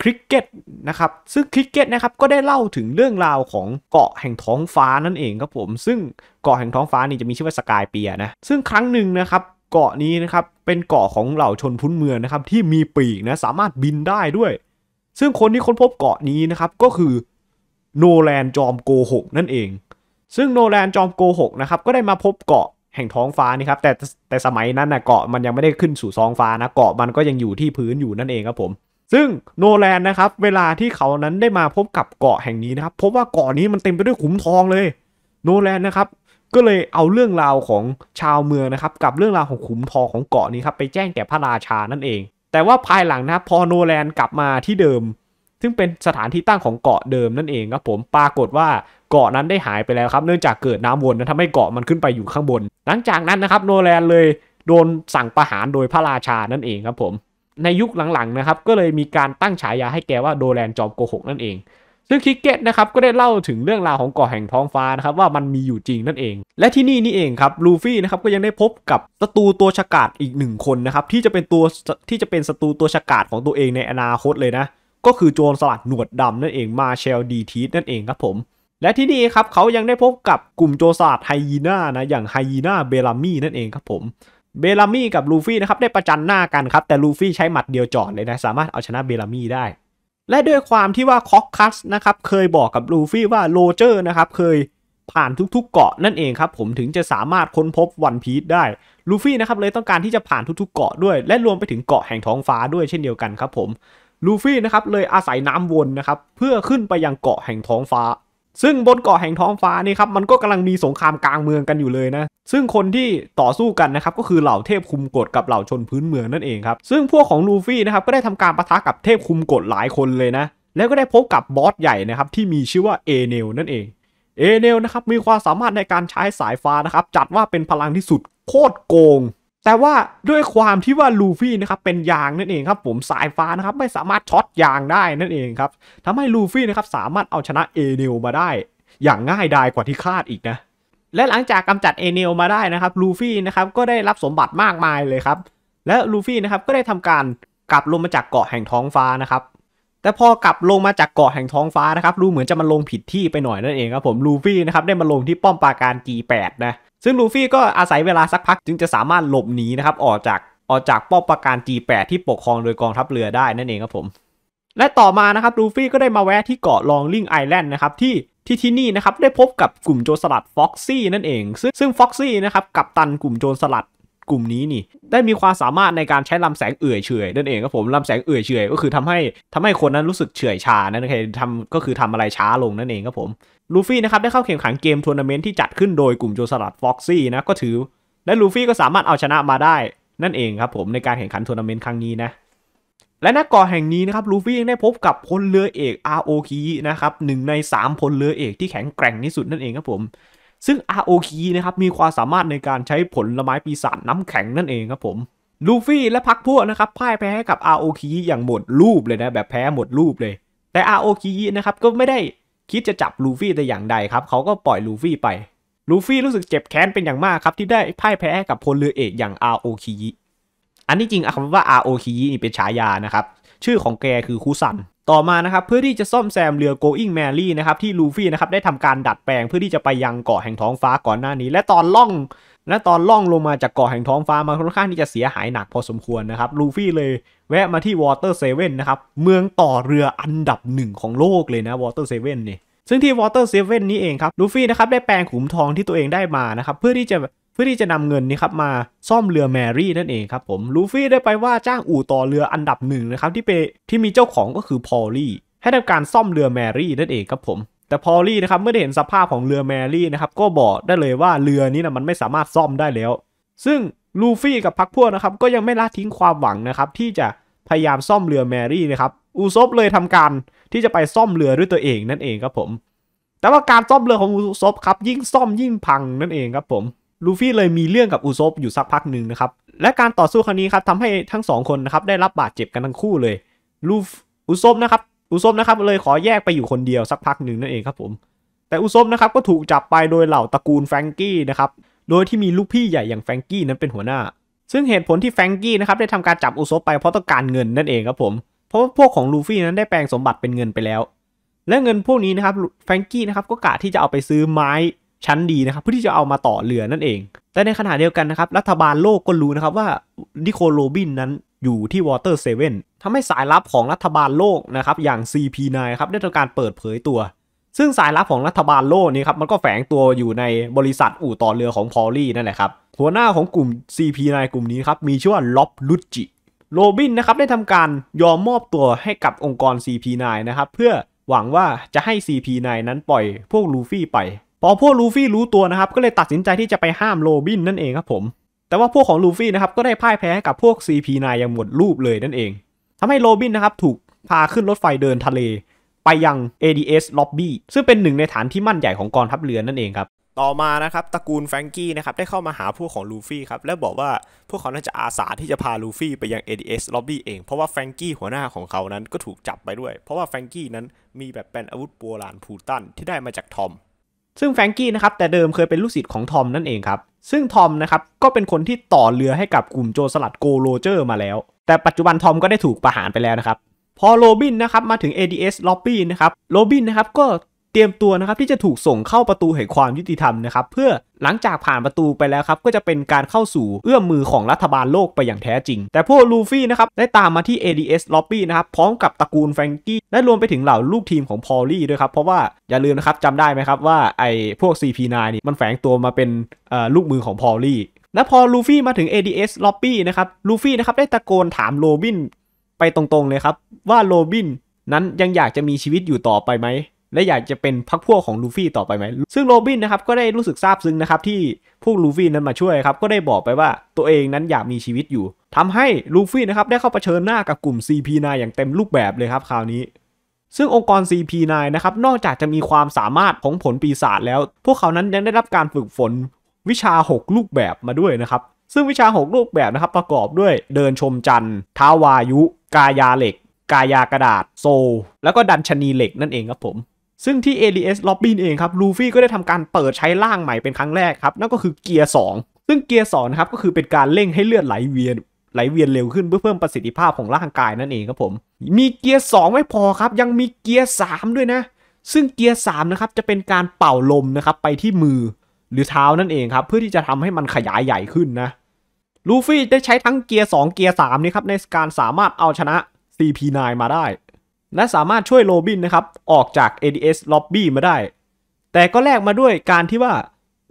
คริกเก็ตนะครับซึ่งคริกเก็ตนะครับก็ได้เล่าถึงเรื่องราวของเกาะแห่งท้องฟ้านั่นเองครับผมซึ่งเกาะแห่งท้องฟ้านี่จะมีชื่อว่าสกายเปียนะซึ่งครั้งหนึ่งนะครับเกาะนี้นะครับเป็นเกาะของเหล่าชนพุ้นเมืองนะครับที่มีปีกนะสามารถบินได้ด้วย ซึ่งคนที่ค้นพบเกาะนี้นะครับก็คือโนแลนจอมโกหกนั่นเอง ซึ่งโนแลนจอมโกหกนะครับก็ได้มาพบเกาะแห่งท้องฟ้านี่ครับแต่แต่สมัยนั้นนะเกาะมันยังไม่ได้ขึ้นสู่ท้องฟ้านะเกาะมันก็ยังอยู่ที่พื้นอยู่นั่นเองครับผม ซึ่งโนแลนนะครับเวลาที่เขานั้นได้มาพบกับเกาะแห่งนี้นะครับ พบว่าเกาะนี้มันเต็มไปด้วยขุมทองเลยโนแลนนะครับก็เลยเอาเรื่องราวของชาวเมืองนะครับ กับเรื่องราวของขุมทองของเกาะนี้ครับไปแจ้งแก่พระราชานั่นเอง แต่ว่าภายหลังนะครับ พอโนแลนกลับมาที่เดิม ซึ่งเป็นสถานที่ตั้งของเกาะเดิมนั่นเองครับ ผมปรากฏว่าเกาะนั้นได้หายไปแล้วครับเนื่องจากเกิดน้ำวนนั้นทำให้เกาะมันขึ้นไปอยู่ข้างบน หลังจากนั้นนะครับโนแลนเลยโดนสั่งประหารโดยพระราชานั่นเองครับผม ในยุคหลังๆนะครับก็เลยมีการตั้งฉายาให้แกว่าโดแลนจอมโกหกนั่นเอง ซึ่งคิกเก็ตนะครับก็ได้เล่าถึงเรื่องราวของเกาะแห่งท้องฟ้านะครับว่ามันมีอยู่จริงนั่นเอง และที่นี่นี่เองครับลูฟี่นะครับก็ยังได้พบกับศัตรูตัวฉกาจอีกหนึ่งคนนะครับที่จะเป็นตัวที่จะเป็นศัตรูตัวฉกาจของตัวเองในอนาคตเลยนะ ก็คือโจรสลัดหนวดดำนั่นเองมาเชลดีทีสนั่นเองครับผมและที่นี่ครับเขายังได้พบกับกลุ่มโจลาดไฮยีน่านะอย่างไฮยีน่าเบลามี่นั่นเองครับผมเบลามี่กับลูฟี่นะครับได้ประจันหน้ากันครับแต่ลูฟี่ใช้หมัดเดียวจอดเลยนะสามารถเอาชนะเบลามี่ได้ และด้วยความที่ว่าคอกคัสนะครับเคยบอกกับลูฟี่ว่าโรเจอร์นะครับเคยผ่านทุกๆ เกาะนั่นเองครับผมถึงจะสามารถค้นพบวันพีซได้ ลูฟี่นะครับเลยต้องการที่จะผ่านทุกๆเกาะด้วย และรวมไปถึงเกาะแห่งท้องฟ้าด้วยเช่นเดียวกันครับผมลูฟี่นะครับเลยอาศัยน้ำวนนะครับเพื่อขึ้นไปยังเกาะแห่งท้องฟ้าซึ่งบนเกาะแห่งท้องฟ้านี่ครับมันก็กำลังมีสงครามกลางเมืองกันอยู่เลยนะ ซึ่งคนที่ต่อสู้กันนะครับก็คือเหล่าเทพคุมกฎกับเหล่าชนพื้นเมืองนั่นเองครับซึ่งพวกของลูฟี่นะครับก็ได้ทำการประทะกับเทพคุมกฎหลายคนเลยนะแล้วก็ได้พบกับบอสใหญ่นะครับที่มีชื่อว่าเอเนลนั่นเองเอเนลนะครับมีความสามารถในการใช้สายฟ้านะครับจัดว่าเป็นพลังที่สุดโคตรโกงแต่ว่าด้วยความที่ว่าลูฟี่นะครับเป็นยางนั่นเองครับผมสายฟ้านะครับไม่สามารถช็อตยางได้นั่นเองครับทำให้ลูฟี่นะครับสามารถเอาชนะเอเนลมาได้ อย่างง่ายดายกว่าที่คาดอีกนะและหลังจากกำจัดเอเนลมาได้นะครับลูฟี่นะครับก็ได้รับสมบัติมากมายเลยครับ และลูฟี่นะครับก็ได้ทำการกลับลงมาจากเกาะแห่งท้องฟ้านะครับแต่พอกลับลงมาจากเกาะแห่งท้องฟ้านะครับ รูเหมือนจะมาลงผิดที่ไปหน่อยนั่นเองครับผมลูฟี่นะครับได้มาลงที่ป้อมปราการ G8 นะ ซึ่งลูฟี่ก็อาศัยเวลาสักพักจึงจะสามารถหลบหนีนะครับออกจากออกจากป้อมปราการ G8 ที่ปกครองโดยกองทัพเรือได้นั่นเองครับผม และต่อมานะครับลูฟี่ก็ได้มาแวะที่เกาะลองลิงไอแลนด์นะครับที่ที่ที่นี่นะครับได้พบกับกลุ่มโจรสลัดฟ็อกซี่นั่นเอง ซึ่งซึ่งฟ็อกซี่นะครับกับตันกลุ่มโจรสลัดกลุ่มนี้นี่ได้มีความสามารถในการใช้ลำแสงเอื่อยเฉยนั่นเองครับผมลำแสงเอื่อยเฉยก็คือทำให้ทำให้คนนั้นรู้สึกเฉยชานั่นเองทำก็คือทำอะไรช้าลงนั่นเองครับผมลูฟี่นะครับได้เข้าแข่งขันเกมทัวร์นาเมนต์ที่จัดขึ้นโดยกลุ่มโจสลัดฟ็อกซี่นะก็ถือและลูฟี่ก็สามารถเอาชนะมาได้นั่นเองครับผมในการแข่งขันทัวร์นาเมนต์ครั้งนี้นะและนักก่อแห่งนี้นะครับลูฟี่ยังได้พบกับพลเรือเอกอาโอคีนะครับหนึ่งใน3พลเรือเอกที่แข็งแกร่งที่สุดนั่นเองครับผมซึ่ง ROK นะครับมีความสามารถในการใช้ผลไม้ปีศาจน้ำแข็งนั่นเองครับผมลูฟี่และพักพวกนะครับพ่ายแพ้ให้กับ ROK อย่างหมดรูปเลยนะแบบแพ้หมดรูปเลย แต่ ROK นะครับก็ไม่ได้คิดจะจับลูฟี่แต่อย่างใดครับเขาก็ปล่อยลูฟี่ไปลูฟี่รู้สึกเจ็บแค้นเป็นอย่างมากครับที่ได้พ่ายแพ้กับพลเรือเอกอย่าง ROK อันนี้จริงคำว่า ROK นี่เป็นฉายานะครับชื่อของแกคือคูซัน ต่อมานะครับเพื่อที่จะซ่อมแซมเรือ Going Merry นะครับ ที่ลูฟี่นะครับได้ทำการดัดแปลงเพื่อที่จะไปยังเกาะแห่งท้องฟ้าก่อนหน้านี้ และตอนล่องและตอนล่องลงมาจาก เกาะแห่งท้องฟ้ามาค่อนข้างที่จะเสียหายหนักพอสมควรนะครับลูฟี่เลยแวะมาที่วอเตอร์เซเว่นนะครับเมืองต่อเรืออันดับหนึ่งของโลกเลยนะวอเตอร์เซเว่นนี่ซึ่งที่วอเตอร์เซเว่นนี้เองครับลูฟี่นะครับได้แปลงขุมทองที่ตัวเองได้มานะครับเพื่อที่จะพื่อที่จะนำเงินนี้ครับมาซ่อมเรือแมรี่นั่นเองครับผม ลูฟี่ได้ไปว่าจ้างอู่ต่อเรืออันดับหนึ่งนะครับที่เปที่มีเจ้าของก็คือพอลลี่ให้ทำการซ่อมเรือแมรี่นั่นเองครับผม แต่พอลลี่นะครับเมื่อได้เห็นสภาพของเรือแมรี่นะครับก็บอกได้เลยว่าเรือนี้นะมันไม่สามารถซ่อมได้แล้ว ซึ่งลูฟี่กับพักพวกนะครับก็ยังไม่ละทิ้งความหวังนะครับที่จะพยายามซ่อมเรือแมรี่นะครับอูซบเลยทำการที่จะไปซ่อมเรือด้วยตัวเองนั่นเองครับผม แต่ว่าการซ่อมเรือของอูซบครับยิ่งซ่อมยิ่งพังนั่นเองครับผมลูฟี่เลยมีเรื่องกับอุซบอยู่สักพักหนึ่งนะครับและการต่อสู้ครั้งนี้ครับทำให้ทั้งสองคนนะครับได้รับบาดเจ็บกันทั้งคู่เลยลูฟอุซบนะครับอุซบนะครับเลยขอแยกไปอยู่คนเดียวสักพักหนึ่งนั่นเองครับผม แต่อุซบนะครับก็ถูกจับไปโดยเหล่าตระกูลแฟรงกี้นะครับโดยที่มีลูกพี่ใหญ่อย่างแฟรงกี้นั้นเป็นหัวหน้า ซึ่งเหตุผลที่แฟรงกี้นะครับได้ทำการจับอุซบไปเพราะต้องการเงินนั่นเองครับผมเพราะว่าพวกของลูฟี่นั้นได้แปลงสมบัติเป็นเงินไปแล้วและเงินพวกนี้นะครับแฟรงกี้นะครับก็กะที่จะเอาไปซื้อไม้ชั้นดีนะครับเพื่อที่จะเอามาต่อเรือนั่นเอง แต่ในขณะเดียวกันนะครับ รัฐบาลโลกก็รู้นะครับว่านิโคโรบินนั้นอยู่ที่วอเตอร์เซเว่นทำให้สายลับของรัฐบาลโลกนะครับ อย่าง CP9 ครับได้ทำการเปิดเผยตัว ซึ่งสายลับของรัฐบาลโลกนี้ครับมันก็แฝงตัวอยู่ในบริษัทอู่ต่อเรือของพอลลี่นั่นแหละครับ หัวหน้าของกลุ่ม CP9 กลุ่มนี้ครับมีชื่อว่าล็อบลุจิโรบินนะครับได้ทำการยอมมอบตัวให้กับองค์กร CP9 นะครับเพื่อหวังว่าจะให้ CP9 นั้นปล่อยพวกลูฟี่ไปพอพวกลูฟี่รู้ตัวนะครับ ก็เลยตัดสินใจที่จะไปห้ามโรบินนั่นเองครับผม แต่ว่าพวกของลูฟี่นะครับก็ได้พ่ายแพ้กับพวก CP9 อย่างหมดรูปเลยนั่นเองทำให้โรบินนะครับถูกพาขึ้นรถไฟเดินทะเล ไปยัง ADS Lobby ซึ่งเป็นหนึ่งในฐานที่มั่นใหญ่ของกองทัพเรือนั่นเองครับ ต่อมานะครับตระกูลแฟรงกี้นะครับได้เข้ามาหาพวกของลูฟี่ครับและบอกว่าพวกเขาน่าจะอาสาที่จะพาลูฟี่ไปยัง ADS Lobby เองเพราะว่าแฟรงกี้หัวหน้าของเขานั้นก็ถูกจับไปด้วยเพราะว่าแฟรงกี้นั้นมีแบบเป็นอาวุธโบราณพูตันที่ได้มาจากทอมซึ่งแฟงกี้นะครับ แต่เดิมเคยเป็นลูกศิษย์ของทอมนั่นเองครับ ซึ่งทอมนะครับ ก็เป็นคนที่ต่อเรือให้กับกลุ่มโจรสลัดโกโรเจอร์มาแล้ว แต่ปัจจุบันทอมก็ได้ถูกประหารไปแล้วนะครับ พอโรบินนะครับ มาถึง ADS ล็อบบี้นะครับโรบินนะครับ ก็เตรียมตัวนะครับที่จะถูกส่งเข้าประตูแห่งความยุติธรรมนะครับเพื่อหลังจากผ่านประตูไปแล้วครับก็จะเป็นการเข้าสู่เอื้อมมือของรัฐบาลโลกไปอย่างแท้จริง แต่พวกลูฟี่นะครับได้ตามมาที่ ADS l o b b ้นะครับพร้อมกับตระกูลแฟรงกี้ และรวมไปถึงเหล่าลูกทีมของพอลลี่ด้วยครับ เพราะว่าอย่าลืมนะครับจำได้ไหมครับว่า ไอ้พวก CP9 นี่มันแฝงตัวมาเป็นลูกมือของพอลลี่และพอลูฟี่มาถึง ADS l o b b ้นะครับลูฟี่นะครับได้ตะโกนถามโรบินไปตรงๆเลยครับว่าโรบินนั้นยังอยากจะมีชีวิตอยู่ต่อไปไหมและอยากจะเป็นพักพวกของลูฟี่ต่อไปไหม ซึ่งโรบินนะครับ ก็ได้รู้สึกซาบซึ้งนะครับ ที่พวกลูฟี่นั้นมาช่วยครับ ก็ได้บอกไปว่าตัวเองนั้นอยากมีชีวิตอยู่ ทำให้ลูฟี่นะครับ ได้เข้าเผชิญหน้ากับกลุ่ม CP9 อย่างเต็มรูปแบบเลยครับคราวนี้ ซึ่งองค์กร CP9 นะครับ นอกจากจะมีความสามารถของผลปีศาจแล้ว พวกเขานั้นยังได้รับการฝึกฝนวิชา6ลูกแบบมาด้วยนะครับ ซึ่งวิชา6ลูกแบบนะครับประกอบด้วยเดินชมจันทร์ ท้าวายุ กายาเหล็ก กายากระดาษ โซ แล้วก็ดันชนีเหล็กนั่นเองครับผมซึ่งที่ ADS Lobby เองครับ ลูฟี่ก็ได้ทำการเปิดใช้ร่างใหม่เป็นครั้งแรกครับ นั่นก็คือเกียร์2ซึ่งเกียร์2ครับก็คือเป็นการเร่งให้เลือดไหลเวียนไหลเวียนเร็วขึ้นเพื่อเพิ่มประสิทธิภาพของร่างกายนั่นเองครับผม มีเกียร์2ไม่พอครับ ยังมีเกียร์3ด้วยนะ ซึ่งเกียร์3นะครับ จะเป็นการเป่าลมนะครับไปที่มือ หรือเท้านั่นเองครับเพื่อที่จะทำให้มันขยายใหญ่ขึ้นนะ ลูฟี่ได้ใช้ทั้งเกียร์2เกียร์3นี่ครับในการสามารถเอาชนะ CP9 มาได้และสามารถช่วยโรบินนะครับ ออกจาก ADS Lobby มาได้ แต่ก็แลกมาด้วยการที่ว่า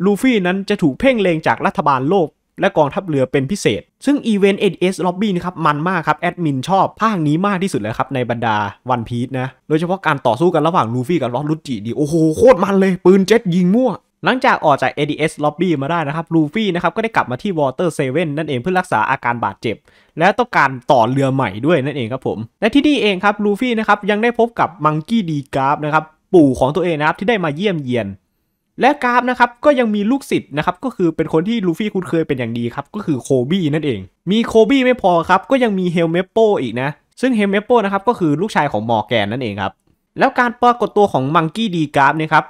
ลูฟี่นั้นจะถูกเพ่งเลงจากรัฐบาลโลก และกองทัพเรือเป็นพิเศษ ซึ่งอีเวนต์ ADS Lobby นะครับมันมากครับ แอดมินชอบภาคนี้มากที่สุดเลยครับ ในบรรดาวันพีชนะ โดยเฉพาะการต่อสู้กันระหว่างลูฟี่กับล็อกลุจิดี โอ้โหโคตรมันเลย ปืนเจ็ตยิงมั่วหลังจากออกจาก ADS Lobby มาได้นะครับลูฟี่นะครับก็ได้กลับมาที่ Water 7นั่นเองเพื่อรักษาอาการบาดเจ็บ และต้องการต่อเรือใหม่ด้วยนั่นเองครับผม และที่นี่เองครับลูฟี่นะครับยังได้พบกับมังกี้ดีกราฟนะครับปู่ของตัวเองนะครับที่ได้มาเยี่ยมเยียน และกราฟนะครับก็ยังมีลูกศิษย์นะครับก็คือเป็นคนที่ลูฟี่คุ้นเคยเป็นอย่างดีครับก็คือโคบี้นั่นเอง มีโคบี้ไม่พอครับก็ยังมีเฮลเมโปอีกนะซึ่งเฮลเมโปนะครับก็คือลูกชายของมอร์แกนนั่นเองครับแล้วการปรากฏตัวของมังกี้ดีกราฟเนี่ยครับ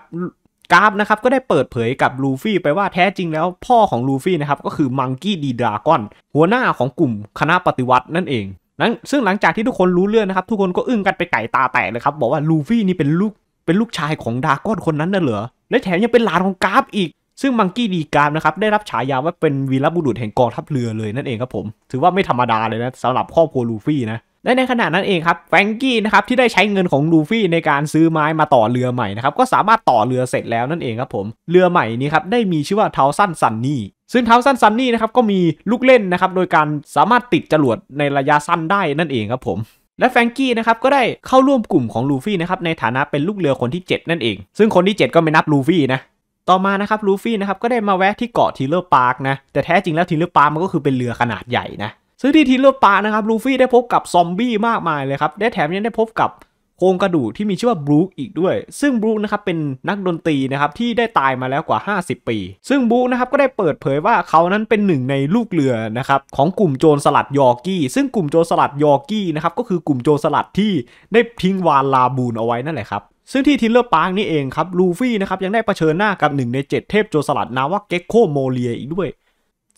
กราฟนะครับก็ได้เปิดเผยกับลูฟี่ไปว่าแท้จริงแล้วพ่อของลูฟี่นะครับก็คือมังกี้ดีดราก้อน หัวหน้าของกลุ่มคณะปฏิวัตินั่นเอง นั้น ซึ่งหลังจากที่ทุกคนรู้เรื่องนะครับ ทุกคนก็อึ้งกันไปไก่ตาแตกเลยครับ บอกว่าลูฟี่นี่เป็นลูกเป็นลูกชายของดาก้อนคนนั้นน่ะเหรอ และแถมยังเป็นหลานของกราฟอีก ซึ่งมังกี้ดีกราฟนะครับได้รับฉายาว่าเป็นวีรบุรุษแห่งกองทัพเรือเลยนั่นเองครับผมถือว่าไม่ธรรมดาเลยนะสำหรับครอบครัวลูฟี่นะและในขณะนั้นเองครับแฟงกี้นะครับที่ได้ใช้เงินของลูฟี่ ในการซื้อไม้มาต่อเรือใหม่นะครับก็สามารถต่อเรือเสร็จแล้วนั่นเองครับผมเรือใหม่นี้ครับได้มีชื่อว่าเทาสั้นซันนี่ซึ่งเทาสั้นซันนี่นะครับก็มีลูกเล่นนะครับโดยการสามารถติดจรวดในระยะสั้นได้นั่นเองครับผม และแฟงกี้นะครับก็ได้เข้าร่วมกลุ่มของลูฟี่นะครับในฐานะเป็นลูกเรือคนที่ 7 นั่นเอง ซึ่งคนที่ 7 ก็ไม่นับลูฟี่นะต่อมานะครับลูฟี่นะครับก็ได้มาแวะที่เกาะทีเลอร์พาร์กนะแต่แท้จริงแล้วทีเลอร์พาร์กมันก็คือเป็นเรือขนาดใหญ่นะซึ่งที่ทีเลือดปลานะครับลูฟี่ได้พบกับซอมบี้มากมายเลยครับได้แถมยังได้พบกับโครงกระดูกที่มีชื่อว่าบรูคอีกด้วย ซึ่งบรูคนะครับเป็นนักดนตรีนะครับที่ได้ตายมาแล้วกว่า 50 ปี ซึ่งบรูคนะครับก็ได้เปิดเผยว่าเขานั้นเป็นหนึ่งในลูกเรือนะครับของกลุ่มโจรสลัดยอร์กี้ซึ่งกลุ่มโจรสลัดยอร์กี้นะครับก็คือกลุ่มโจรสลัดที่ได้ทิ้งวานลาบูนเอาไว้นั่นแหละครับซึ่งที่ทิลเลอร์ปาร์กนี่เองครับลูฟี่นะครับยังได้เผชิญหน้ากับหนึ่งในดเทพโจรสลัดนาว่าเก็กโคโมเลียอีกด้วย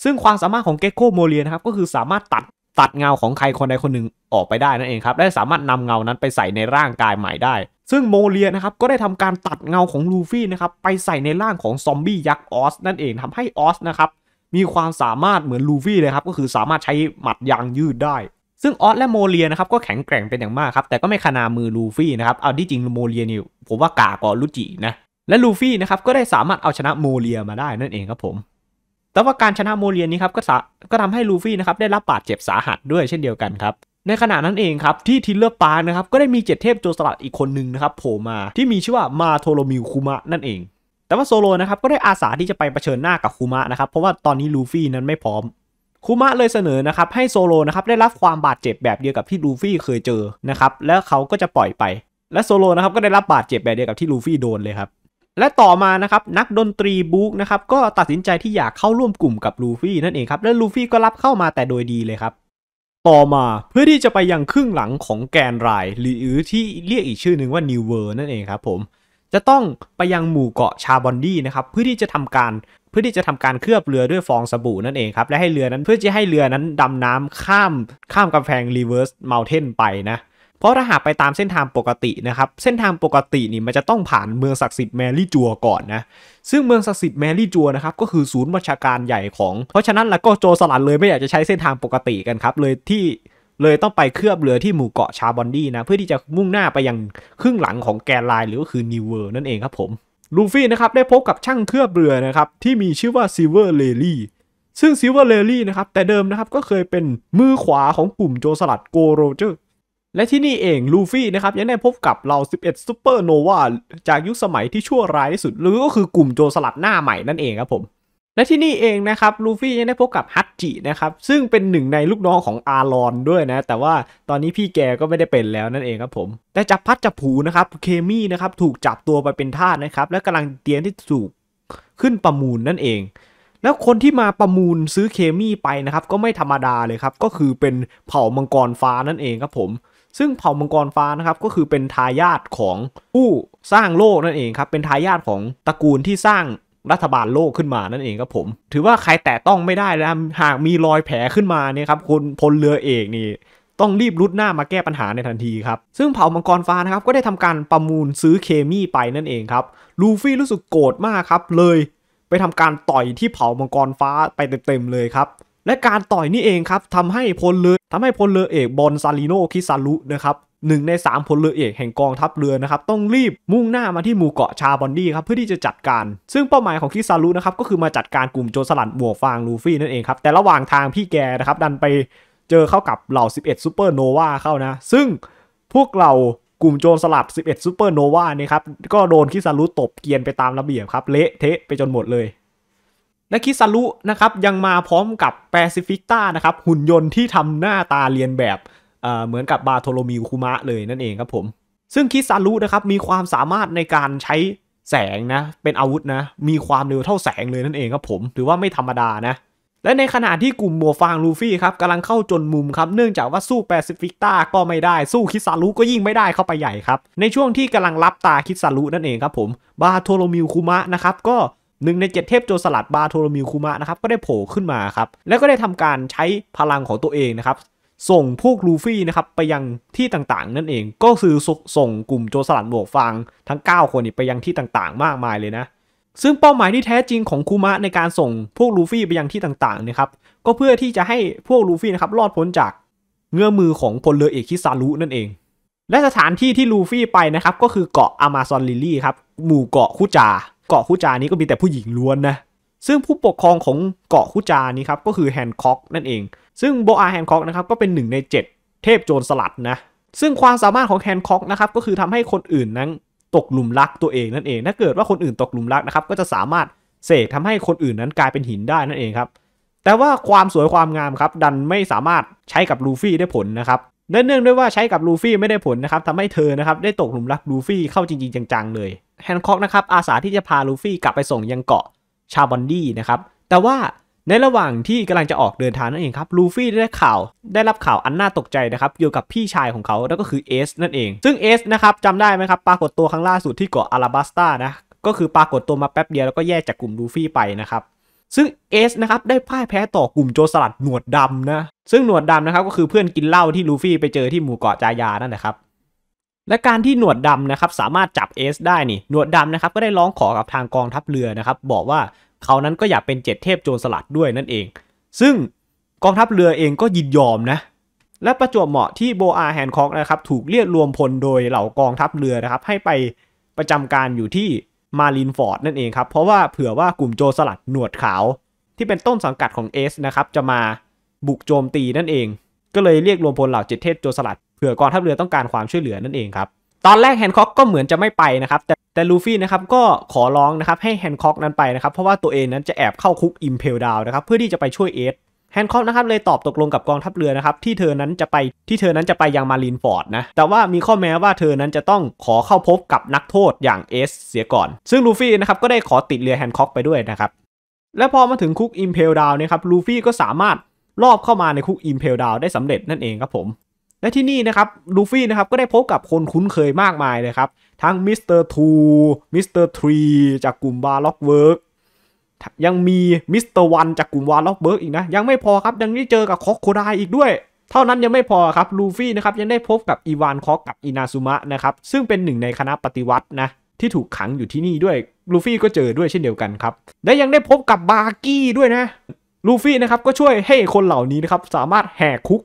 ซึ่งความสามารถของเกโกโมเรียนะครับก็คือสามารถตัดตัดเงาของใครคนใดคนหนึ่งออกไปได้นั่นเองครับและสามารถนำเงานั้นไปใส่ในร่างกายใหม่ได้ ซึ่งโมเรียนะครับก็ได้ทำการตัดเงาของลูฟี่นะครับไปใส่ในร่างของซอมบี้ยักษ์ออสนั่นเองทำให้ออสนะครับมีความสามารถเหมือนลูฟี่เลยครับก็คือสามารถใช้หมัดยางยืดได้ซึ่งออสและโมเรียนะครับก็แข็งแกร่งเป็นอย่างมากครับแต่ก็ไม่ขนามือลูฟี่นะครับเอาที่จริงโมเรียนี่ผมว่ากากอลุจินะและลูฟี่นะครับก็ได้สามารถเอาชนะโมเรียมาได้นั่นเองครับผมแต่ว่าการชนะโมเรียน นี้ครับก็ก็ทำให้ลูฟี่นะครับได้รับบาดเจ็บสาหัสด้วยเช่นเดียวกันครับ ในขณะนั้นเองครับ ที่ทิลเลอร์ปาร์นะครับก็ได้มีเจ็ดเทพโจรสลัดอีกคนหนึ่งนะครับโผล่มาที่มีชื่อว่ามาโทโรมิวคุมะนั่นเอง แต่ว่าโซโลนะครับก็ได้อาสาที่จะไปเผชิญหน้ากับคุมะนะครับ เพราะว่าตอนนี้ลูฟี่นั้นไม่พร้อมคุมะเลยเสนอนะครับให้โซโลนะครับได้รับความบาดเจ็บแบบเดียวกับที่ลูฟี่เคยเจอนะครับแล้วเขาก็จะปล่อยไป และโซโลนะครับก็ได้รับบาดเจ็บแบบเดียวกับที่ลูฟี่โดนเลยครับและต่อมานะครับนักดนตรีบุ๊กนะครับก็ตัดสินใจที่อยากเข้าร่วมกลุ่มกับลูฟี่นั่นเองครับและลูฟี่ก็รับเข้ามาแต่โดยดีเลยครับ ต่อมาเพื่อที่จะไปยังครึ่งหลังของแกนรายหรือที่เรียกอีกชื่อหนึ่งว่านิวเวอร์นั่นเองครับผม จะต้องไปยังหมู่เกาะชาบอนดี้นะครับเพื่อที่จะทำการเพื่อที่จะทำการเคลือบเรือด้วยฟองสบู่นั่นเองครับและให้เรือนั้นเพื่อจะให้เรือนั้นดำน้ำ ข้ามข้ามกำแพงรีเวิร์สเมลเทนไปนะเพราะถ้าหากไปตามเส้นทางปกตินะครับ เส้นทางปกตินี่มันจะต้องผ่านเมืองศักดิ์สิทธิ์แมรี่จัวก่อนนะ ซึ่งเมืองศักดิ์สิทธิ์แมรี่จัวนะครับก็คือศูนย์บัญชาการใหญ่ของ เพราะฉะนั้นแล้วก็โจสลัดเลยไม่อยากจะใช้เส้นทางปกติกันครับเลยที่เลยต้องไปเคลือบเรือที่หมู่เกาะชาบอนดี้นะเพื่อที่จะมุ่งหน้าไปยังครึ่งหลังของแกนไลน์หรือก็คือนิวเวอร์นั่นเองครับผม ลูฟี่นะครับได้พบกับช่างเคลือบเรือนะครับที่มีชื่อว่าซิเวอร์เลลี่ ซึ่งซิเวอร์เลลี่นะครับแต่เดิมนะครับก็เคยเป็นมือขวาของกลุ่มโจสลัดโกโรเจอร์และที่นี่เอง ลูฟี่นะครับยังได้พบกับเรา11ซูเปอร์โนวาจากยุคสมัยที่ชั่วร้ายที่สุด หรือก็คือกลุ่มโจสลัดหน้าใหม่นั่นเองครับผมและที่นี่เองนะครับลูฟี่ยังได้พบกับฮัตจินะครับซึ่งเป็นหนึ่งในลูกน้องของอารอนด้วยนะ แต่ว่าตอนนี้พี่แกก็ไม่ได้เป็นแล้วนั่นเองครับผมแต่จับพัดจับผูนะครับเคมี่นะครับถูกจับตัวไปเป็นทาสนะครับและกำลังเตรียมที่ถูกขึ้นประมูลนั่นเอง แล้วคนที่มาประมูลซื้อเคมี่ไปนะครับก็ไม่ธรรมดาเลยครับก็คือเป็นเผ่ามังกรฟ้านั่นเองครับผมซึ่งเผ่ามังกรฟ้านะครับก็คือเป็นทายาทของผู้สร้างโลกนั่นเองครับเป็นทายาทของตระกูลที่สร้างรัฐบาลโลกขึ้นมานั่นเองครับผม ถือว่าใครแตะต้องไม่ได้นะหากมีรอยแผลขึ้นมาเนี่ยครับคนพลเรือเอกนี่ ต้องรีบรุดหน้ามาแก้ปัญหาในทันทีครับซึ่งเผ่ามังกรฟ้านะครับก็ได้ทำการประมูลซื้อเคมีไปนั่นเองครับ ลูฟี่รู้สึกโกรธมากครับเลย ไปทำการต่อยที่เผ่ามังกรฟ้าไปเต็มๆเลยครับและการต่อยนี่เองครับทำให้พลเรือทำให้พลเรือเอกบอนซาลิโนคิซารุนะครับหนึ่งใน 3 พลเรือเอกแห่งกองทัพเรือนะครับ ต้องรีบมุ่งหน้ามาที่หมู่เกาะชาบอนดี้ครับเพื่อที่จะจัดการ ซึ่งเป้าหมายของคิซารุนะครับ ก็คือมาจัดการกลุ่มโจรสลัดบัวกฟางลูฟี่นั่นเองครับ แต่ระหว่างทางพี่แกนะครับ ดันไปเจอเข้ากับเหล่า 11ซูเปอร์โนวาเข้านะ ซึ่งพวกเรากลุ่มโจรสลัด11ซูเปอร์โนวาเนี่ยครับก็โดนคิซารุตบเกียนไปตามระเบียบครับเละเทะไปจนหมดเลยนกคิซารุนะครับยังมาพร้อมกับแปซิฟิกต้านะครับหุ่นยนต์ที่ทำหน้าตาเรียนแบบเหมือนกับบาโทโลมิวคุมะเลยนั่นเองครับผม ซึ่งคิซารุนะครับมีความสามารถในการใช้แสงนะเป็นอาวุธนะมีความเร็วเท่าแสงเลยนั่นเองครับผมถือว่าไม่ธรรมดานะ และในขณะที่กลุ่มมัวฟางลูฟี่ครับกำลังเข้าจนมุมครับเนื่องจากว่าสู้แปซิฟิกต้าก็ไม่ได้ สู้คิซารุก็ยิ่งไม่ได้เข้าไปใหญ่ครับในช่วงที่กำลังรับตาคิซารุนั่นเองครับผมบาโทโลมิวคุมะนะครับก็หนึ่งในเจ็ดเทพโจรสลัดบาโทรมิวคุมะนะครับก็ได้โผล่ขึ้นมาครับแล้วก็ได้ทำการใช้พลังของตัวเองนะครับส่งพวกลูฟี่นะครับไปยังที่ต่างๆ นั่นเองก็คือส่งกลุ่มโจรสลัดหมวกฟางทั้ง 9 คนนีไปยังที่ต่างๆ มากมายเลยนะ ซึ่งเป้าหมายที่แท้จริงของคูมะในการส่งพวกลูฟี่ไปยังที่ต่างๆนะครับก็เพื่อที่จะให้พวกลูฟี่นะครับรอดพ้นจากเงื้อมือของพลเรือเอกคิซารุนั่นเอง และสถานที่ที่ลูฟี่ไปนะครับก็คือเกาะอามาซอนลิลี่ครับหมู่เกาะคุจาเกาะคุจานี้ก็มีแต่ผู้หญิงล้วนนะซึ่งผู้ปกครองของเกาะคุจานี้ครับก็คือแฮนค็อกนั่นเองซึ่งโบอาแฮนค็อกนะครับก็เป็นหนึ่งใน7 เทพโจรสลัดนะซึ่งความสามารถของแฮนค็อกนะครับก็คือทำให้คนอื่นนั้นตกหลุมรักตัวเองนั่นเอง ถ้าเกิดว่าคนอื่นตกหลุมรักนะครับก็จะสามารถเสกทำให้คนอื่นนั้นกลายเป็นหินได้นั่นเองครับแต่ว่าความสวยความงามครับดันไม่สามารถใช้กับลูฟี่ได้ผลนะครับและเนื่องด้วยว่าใช้กับลูฟี่ไม่ได้ผลนะครับทำให้เธอนะครับได้ตกหลุมรักลูฟี่เข้าจริงๆ จังๆเลยแฮนค็อกนะครับอาสาที่จะพาลูฟี่กลับไปส่งยังเกาะชาบอนดี้นะครับแต่ว่าในระหว่างที่กำลังจะออกเดินทางนั่นเองครับ ลูฟี่ได้ข่าวได้รับข่าวอันน่าตกใจนะครับเกี่ยวกับพี่ชายของเขาแล้วก็คือเอสนั่นเอง ซึ่งเอสนะครับจำได้ไหมครับ ปรากฏตัวครั้งล่าสุดที่เกาะอาราบัสตานะก็คือปรากฏตัวมาแป๊บเดียวแล้วก็แยกจากกลุ่มลูฟี่ไปนะครับ ซึ่งเอสนะครับได้พ่ายแพ้ต่อกลุ่มโจรสลัดหนวดดำนะซึ่งหนวดดำนะครับก็คือเพื่อนกินเหล้าที่ลูฟี่ไปเจอที่หมู่เกาะจายานั่นแหละครับและการที่หนวดดำนะครับสามารถจับเอสได้นี่หนวดดำนะครับก็ได้ร้องขอกับทางกองทัพเรือนะครับบอกว่าเขานั้นก็อยากเป็นเจ็ดเทพโจรสลัดด้วยนั่นเอง ซึ่งกองทัพเรือเองก็ยินยอมนะและประจวบเหมาะที่โบอาแฮนคอกนะครับถูกเรียกรวมพลโดยเหล่ากองทัพเรือนะครับให้ไปประจำการอยู่ที่มารินฟอร์ดนั่นเองครับเพราะว่าเผื่อว่ากลุ่มโจรสลัดหนวดขาว ที่เป็นต้นสังกัดของเอสนะครับจะมาบุกโจมตีนั่นเอง ก็เลยเรียกรวมพลเหล่าเจ็ดเทพโจรสลัดผื่อกองทัพเรือต้องการความช่วยเหลือนั่นเองครับ ตอนแรกแฮนค็อกก็เหมือนจะไม่ไปนะครับ แต่แต่ลูฟี่นะครับก็ขอร้องนะครับให้แฮนค็อกนั้นไปนะครับ เพราะว่าตัวเองนั้นจะแอบเข้าคุกอิมเพลดาวนะครับ เพื่อที่จะไปช่วยเอส แฮนค็อกนะครับเลยตอบตกลงกับกองทัพเรือนะครับ ที่เธอนั้นจะไปที่เธอนั้นจะไปยังมารินฟอร์ดนะแต่ว่ามีข้อแม้ว่าเธอนั้นจะต้องขอเข้าพบกับนักโทษอย่างเอส เสียก่อน ซึ่งลูฟี่นะครับก็ได้ขอติดเรือแฮนค็อกไปด้วยนะครับ และพอมาถึงคุกอิมเพลดาวนะครับลูฟี่ก็สามารถรอบเข้ามาในคุกอิมเพลดาวได้สำเร็จนั่นเองครับผมและที่นี่นะครับลูฟี่นะครับก็ได้พบกับคนคุ้นเคยมากมายเลยครับทั้งมิสเตอร์ทูมิสเตอร์ทรีจากกลุ่มบาร์ล็อกเวิร์กยังมีมิสเตอร์วันจากกลุ่มวาล็อกเบิร์กอีกนะยังไม่พอครับยังได้เจอกับคอกโคได้อีกด้วย เท่านั้นยังไม่พอครับลูฟี่นะครับยังได้พบกับอีวานคอกกับอินาซุมะนะครับซึ่งเป็นหนึ่งในคณะปฏิวัตินะที่ถูกขังอยู่ที่นี่ด้วยลูฟี่ก็เจอด้วยเช่นเดียวกันครับและยังได้พบกับบาร์กี้ด้วยนะลูฟี่นะครับก็ช่วยให้คนเหล่านี้นะครับสามารถแหกคุก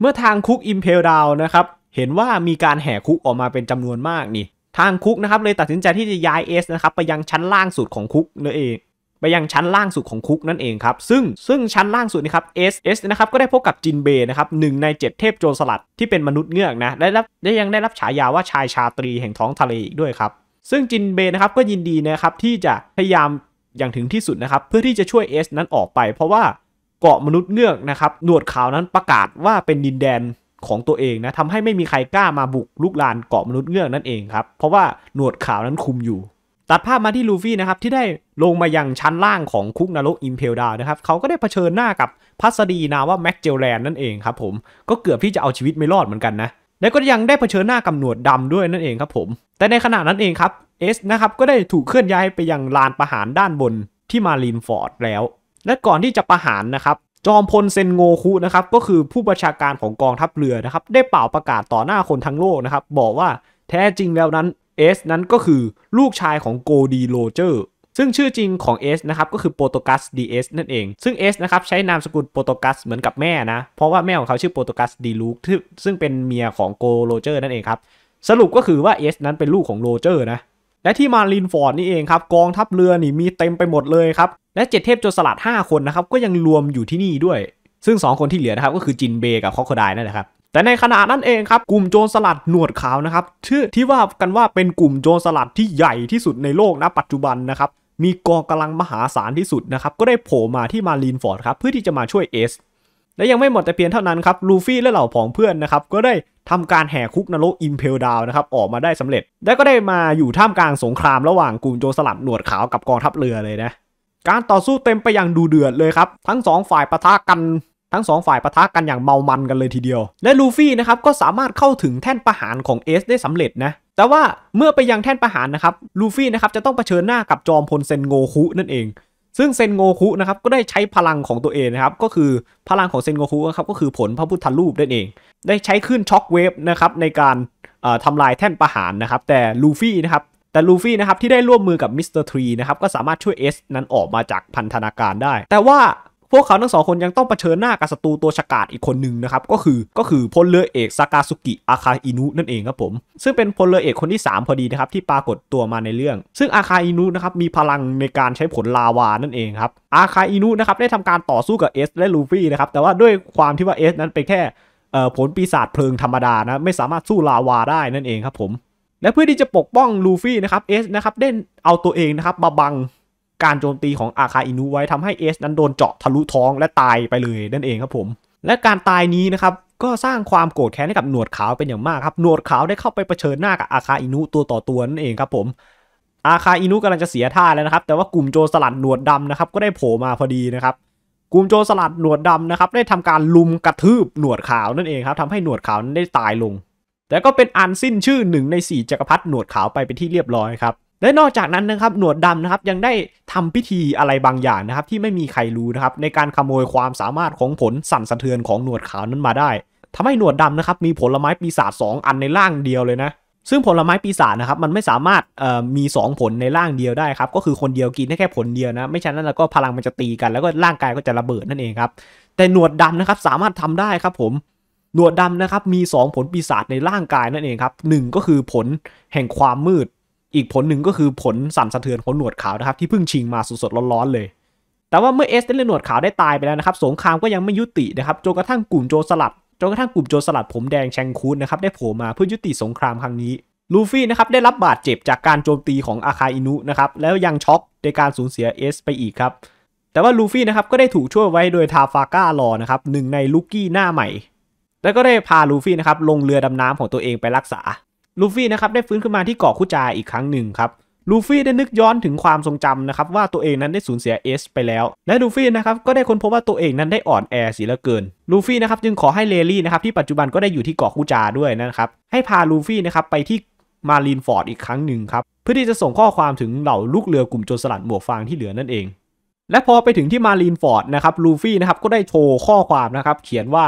เมื่อทางคุกอิมเพลดาวนะครับเห็นว่ามีการแห่คุกออกมาเป็นจำนวนมากนี่ ทางคุกนะครับเลยตัดสินใจที่จะย้ายเอสนะครับไปยังชั้นล่างสุดของคุกนั่นเอง ไปยังชั้นล่างสุดของคุกนั่นเองครับซึ่งซึ่งชั้นล่างสุดนี่ครับเอสเอสนะครับก็ได้พบกับจินเบนะครับหนึ่งในเจ็ดเทพโจรสลัดที่เป็นมนุษย์เงือกนะได้รับได้ยังได้รับฉายาว่าชายชาตรีแห่งท้องทะเลอีกด้วยครับซึ่งจินเบนะครับก็ยินดีนะครับที่จะพยายามอย่างถึงที่สุดนะครับเพื่อที่จะช่วยเอสนั้นออกไป เพราะว่าเกาะมนุษย์เงือกนะครับหนวดขาวนั้นประกาศว่าเป็นดินแดนของตัวเองนะทำให้ไม่มีใครกล้ามาบุกลุกลานเกาะมนุษย์เงือกนั่นเองครับ เพราะว่าหนวดขาวนั้นคุมอยู่ ตัดภาพมาที่ลูฟี่นะครับที่ได้ลงมายังชั้นล่างของคุกนรกอิมเพลดาวนะครับ เขาก็ได้เผชิญหน้ากับพัสดีนาว่าแม็กเจลแลนนั่นเองครับ ผม ก็เกือบที่จะเอาชีวิตไม่รอดเหมือนกันนะ และก็ยังได้เผชิญหน้ากับหนวดดำด้วยนั่นเองครับผม แต่ในขณะนั้นเองครับเอสนะครับก็ได้ถูกเคลื่อนย้ายไปยังลานประหารด้านบน ที่มารีนฟอร์ดแล้วและก่อนที่จะประหารนะครับ จอมพลเซนโงคุนะครับก็คือผู้ประชาการของกองทัพเรือนะครับได้เป่าประกาศต่อหน้าคนทั้งโลกนะครับ บอกว่าแท้จริงแล้วนั้นเอสนั้นก็คือลูกชายของโก ดีโรเจอร์ซึ่งชื่อจริงของเอสนะครับก็คือโปรโตกัสดีเอสนั่นเอง ซึ่งเอสนะครับใช้นามสกุลโปรโตกัสเหมือนกับแม่นะ เพราะว่าแม่ของเขาชื่อโปรโตกัสดีลูกซึ่งเป็นเมียของโกโรเจอร์นั่นเองครับสรุปก็คือว่าเอสนั้นเป็นลูกของโรเจอร์นะและที่มารินฟอร์ดนี่เองครับกองทัพเรือนี่มีเต็มไปหมดเลยครับและเจ็ดเทพโจรสลัด 5 คนนะครับก็ยังรวมอยู่ที่นี่ด้วย ซึ่ง 2 คนที่เหลือนะครับก็คือจินเบกับคอคดายนั่นแหละครับ แต่ในขณะนั้นเองครับกลุ่มโจรสลัดหนวดขาวนะครับชื่อที่ว่ากันว่าเป็นกลุ่มโจรสลัดที่ใหญ่ที่สุดในโลกนะปัจจุบันนะครับมีกองกำลังมหาศาลที่สุดนะครับก็ได้โผล่มาที่มารีนฟอร์ดครับเพื่อที่จะมาช่วยเอส และยังไม่หมดแต่เพียงเท่านั้นครับลูฟี่และเหล่าผองเพื่อนนะครับก็ได้ทำการแห่คุกนรกอิมเพลดาวนะครับออกมาได้สำเร็จ และก็ได้มาอยู่ท่ามกลางสงครามระหว่างกลุ่มโจรสลัดหนวดขาวกับกองทัพเรือเลยนะการต่อสู้เต็มไปอย่างดูเดือดเลยครับ ทั้ง 2 ฝ่ายปะทะกันทั้งสองฝ่ายปะทะกันอย่างเมามันกันเลยทีเดียว และลูฟี่นะครับก็สามารถเข้าถึงแท่นประหารของเอส ได้สำเร็จนะแต่ว่าเมื่อไปยังแท่นประหารนะครับลูฟี่นะครับจะต้องเผชิญหน้ากับจอมพลเซนโงคุนั่นเอง ซึ่งเซนโงคุนะครับก็ได้ใช้พลังของตัวเองนะครับก็คือพลังของเซนโงคุนะครับก็คือผลพระพุทธรูปนั่นเอง ได้ใช้ขึ้นช็อคเวฟนะครับในการทำลายแท่นประหารนะครับ แต่ลูฟี่นะครับแต่ลูฟี่นะครับที่ได้ร่วมมือกับมิสเตอร์ทรีนะครับก็สามารถช่วยเอสนั้นออกมาจากพันธนาการได้ แต่ว่าพวกเขาทั้งสองคนยังต้องเผชิญหน้ากับศัตรูตัวฉกาจอีกคนหนึ่งนะครับก็คือก็คือพลเรือเอกซากาสุกิ อาคาอินุนั่นเองครับผม ซึ่งเป็นพลเรือเอกคนที่ 3 พอดีนะครับที่ปรากฏตัวมาในเรื่อง ซึ่งอาคาอินุนะครับมีพลังในการใช้ผลลาวานั่นเองครับอาคาอินุนะครับได้ทำการต่อสู้กับเอสและลูฟี่นะครับแต่ว่าด้วยความที่ว่าเอสนั้นเป็นแค่ผลปีศาจเพลิงธรรมดานะไม่สามารถสู้ลาวาได้นั่นเองครับผมและเพื่อที่จะปกป้องลูฟี่นะครับเอสนะครับได้เอาตัวเองนะครับมาบังการโจมตีของอาคาอินุไว้ทำให้เอส นั้นโดนเจาะทะลุท้องและตายไปเลยนั่นเองครับผมและการตายนี้นะครับก็สร้างความโกรธแค้นให้กับหนวดขาวเป็นอย่างมากครับหนวดขาวได้เข้าไปเผชิญหน้ากับอาคาอินุตัวต่อตัวนั่นเองครับผมอาคาอินุกำลังจะเสียท่าแล้วนะครับ แต่ว่ากลุ่มโจรสลัดหนวดดำนะครับก็ได้โผล่มาพอดีนะครับกลุ่มโจรสลัดหนวดดำนะครับได้ทำการลุมกระทืบหนวดขาวนั่นเองครับทำให้หนวดขาวนั้นได้ตายลงแต่ก็เป็นอันสิ้นชื่อหนึ่งใน 4 จักรพรรดิหนวดขาวไปเป็นที่เรียบร้อยครับและนอกจากนั้นนะครับหนวดดำนะครับยังได้ทำพิธีอะไรบางอย่างนะครับ ที่ไม่มีใครรู้นะครับในการขโมยความสามารถของผลสั่นสะเทือนของหนวดขาวนั้นมาได้ ทำให้หนวดดำนะครับ มีผลไม้ปีศาจ2อันในร่างเดียวเลยนะ ซึ่งผลไม้ปีศาจนะครับมันไม่สามารถมี 2 ผลในร่างเดียวได้ครับก็คือคนเดียวกินได้แค่ผลเดียวนะไม่ฉะนั้นแล้วก็พลังมันจะตีกัน แล้วก็ร่างกายก็จะระเบิดนั่นเองครับแต่หนวดดำนะครับสามารถทำได้ครับผมหนวดดำนะครับ มี 2 ผลปีศาจในร่างกายนั่นเองครับหก็คือผลแห่งความมืดอีกผลหนึ่งก็คือผลสั่นสะเทือนของหนวดขาวนะครับที่เพิ่งชิงมาสดๆร้อนๆเลย แต่ว่าเมื่อเอสเล่นหนวดขาวได้ตายไปแล้วนะครับสงครามก็ยังไม่ยุตินะครับจนกระทั่งกลุ่มโจรสลัดจนกระทั่งกลุ่มโจรสลัดผมแดงแชงคูนนะครับได้โผล่มาเพื่อยุติสงครามครั้งนี้ ลูฟี่นะครับได้รับบาดเจ็บจากการโจมตีของอาคาอินุนะครับแล้วยังช็อกในการสูญเสียเอสไปอีกครับแต่ว่าลูฟี่นะครับก็ได้ถูกช่วยไว้โดยทาฟาก้ารอนะครับหนึ่งในลูกี้หน้าใหม่แล้วก็ได้พาลูฟี่นะครับ ลงเรือดำน้ำของตัวเองไปรักษา ลูฟี่นะครับได้ฟื้นขึ้นมาที่เกาะคุจาอีกครั้งหนึ่งครับ ลูฟี่ได้นึกย้อนถึงความทรงจำนะครับว่าตัวเองนั้นได้สูญเสียเอส ไปแล้ว และลูฟี่นะครับก็ได้ค้นพบว่าตัวเองนั้นได้อ่อนแอสีเหลือเกิน ลูฟี่นะครับจึงขอให้เลลี่นะครับที่ปัจจุบันก็ได้อยู่ที่เกาะคูจาด้วยนะครับ ให้พาลูฟี่นะครับไปที่มารีนฟอร์ดอีกครั้งหนึ่งครับ เพื่อที่จะส่งข้อความถึงเหล่าลูกเรือกลุ่มโจรสลัดหมวกฟางที่เหลือนั่นเอง และพอไปถึงที่มารีนฟอร์ดนะครับลูฟี่นะครับก็ได้โชว์ข้อความนะครับเขียนว่า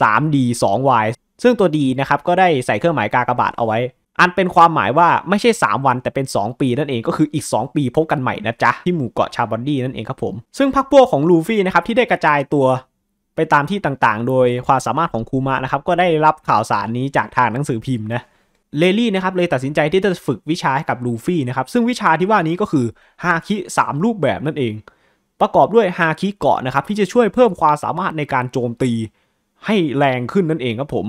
3D 2Y ซึ่งตัว D นะครับ ก็ได้ใส่เครื่องหมายกากบาทเอาไว้ อันเป็นความหมายว่าไม่ใช่ 3 วันแต่เป็น 2 ปีนั่นเองก็คืออีก 2 ปีพบกันใหม่นะจ๊ะ ที่หมู่เกาะชาบอนดี้นั่นเองครับผม ซึ่งพรรคพวกของลูฟี่นะครับ ที่ได้กระจายตัว ไปตามที่ต่างๆ โดยความสามารถของคูมะนะครับ ก็ได้รับข่าวสารนี้จากทางหนังสือพิมพ์นะเลลี่นะครับเลยตัดสินใจที่จะฝึกวิชาให้กับลูฟี่นะครับซึ่งวิชาที่ว่านี้ก็คือฮาคิ3รูปแบบนั่นเอง ประกอบด้วยฮาคิเกาะนะครับที่จะช่วยเพิ่มความสามารถในการโจมตีให้แรงขึ้นนั่นเองครับผม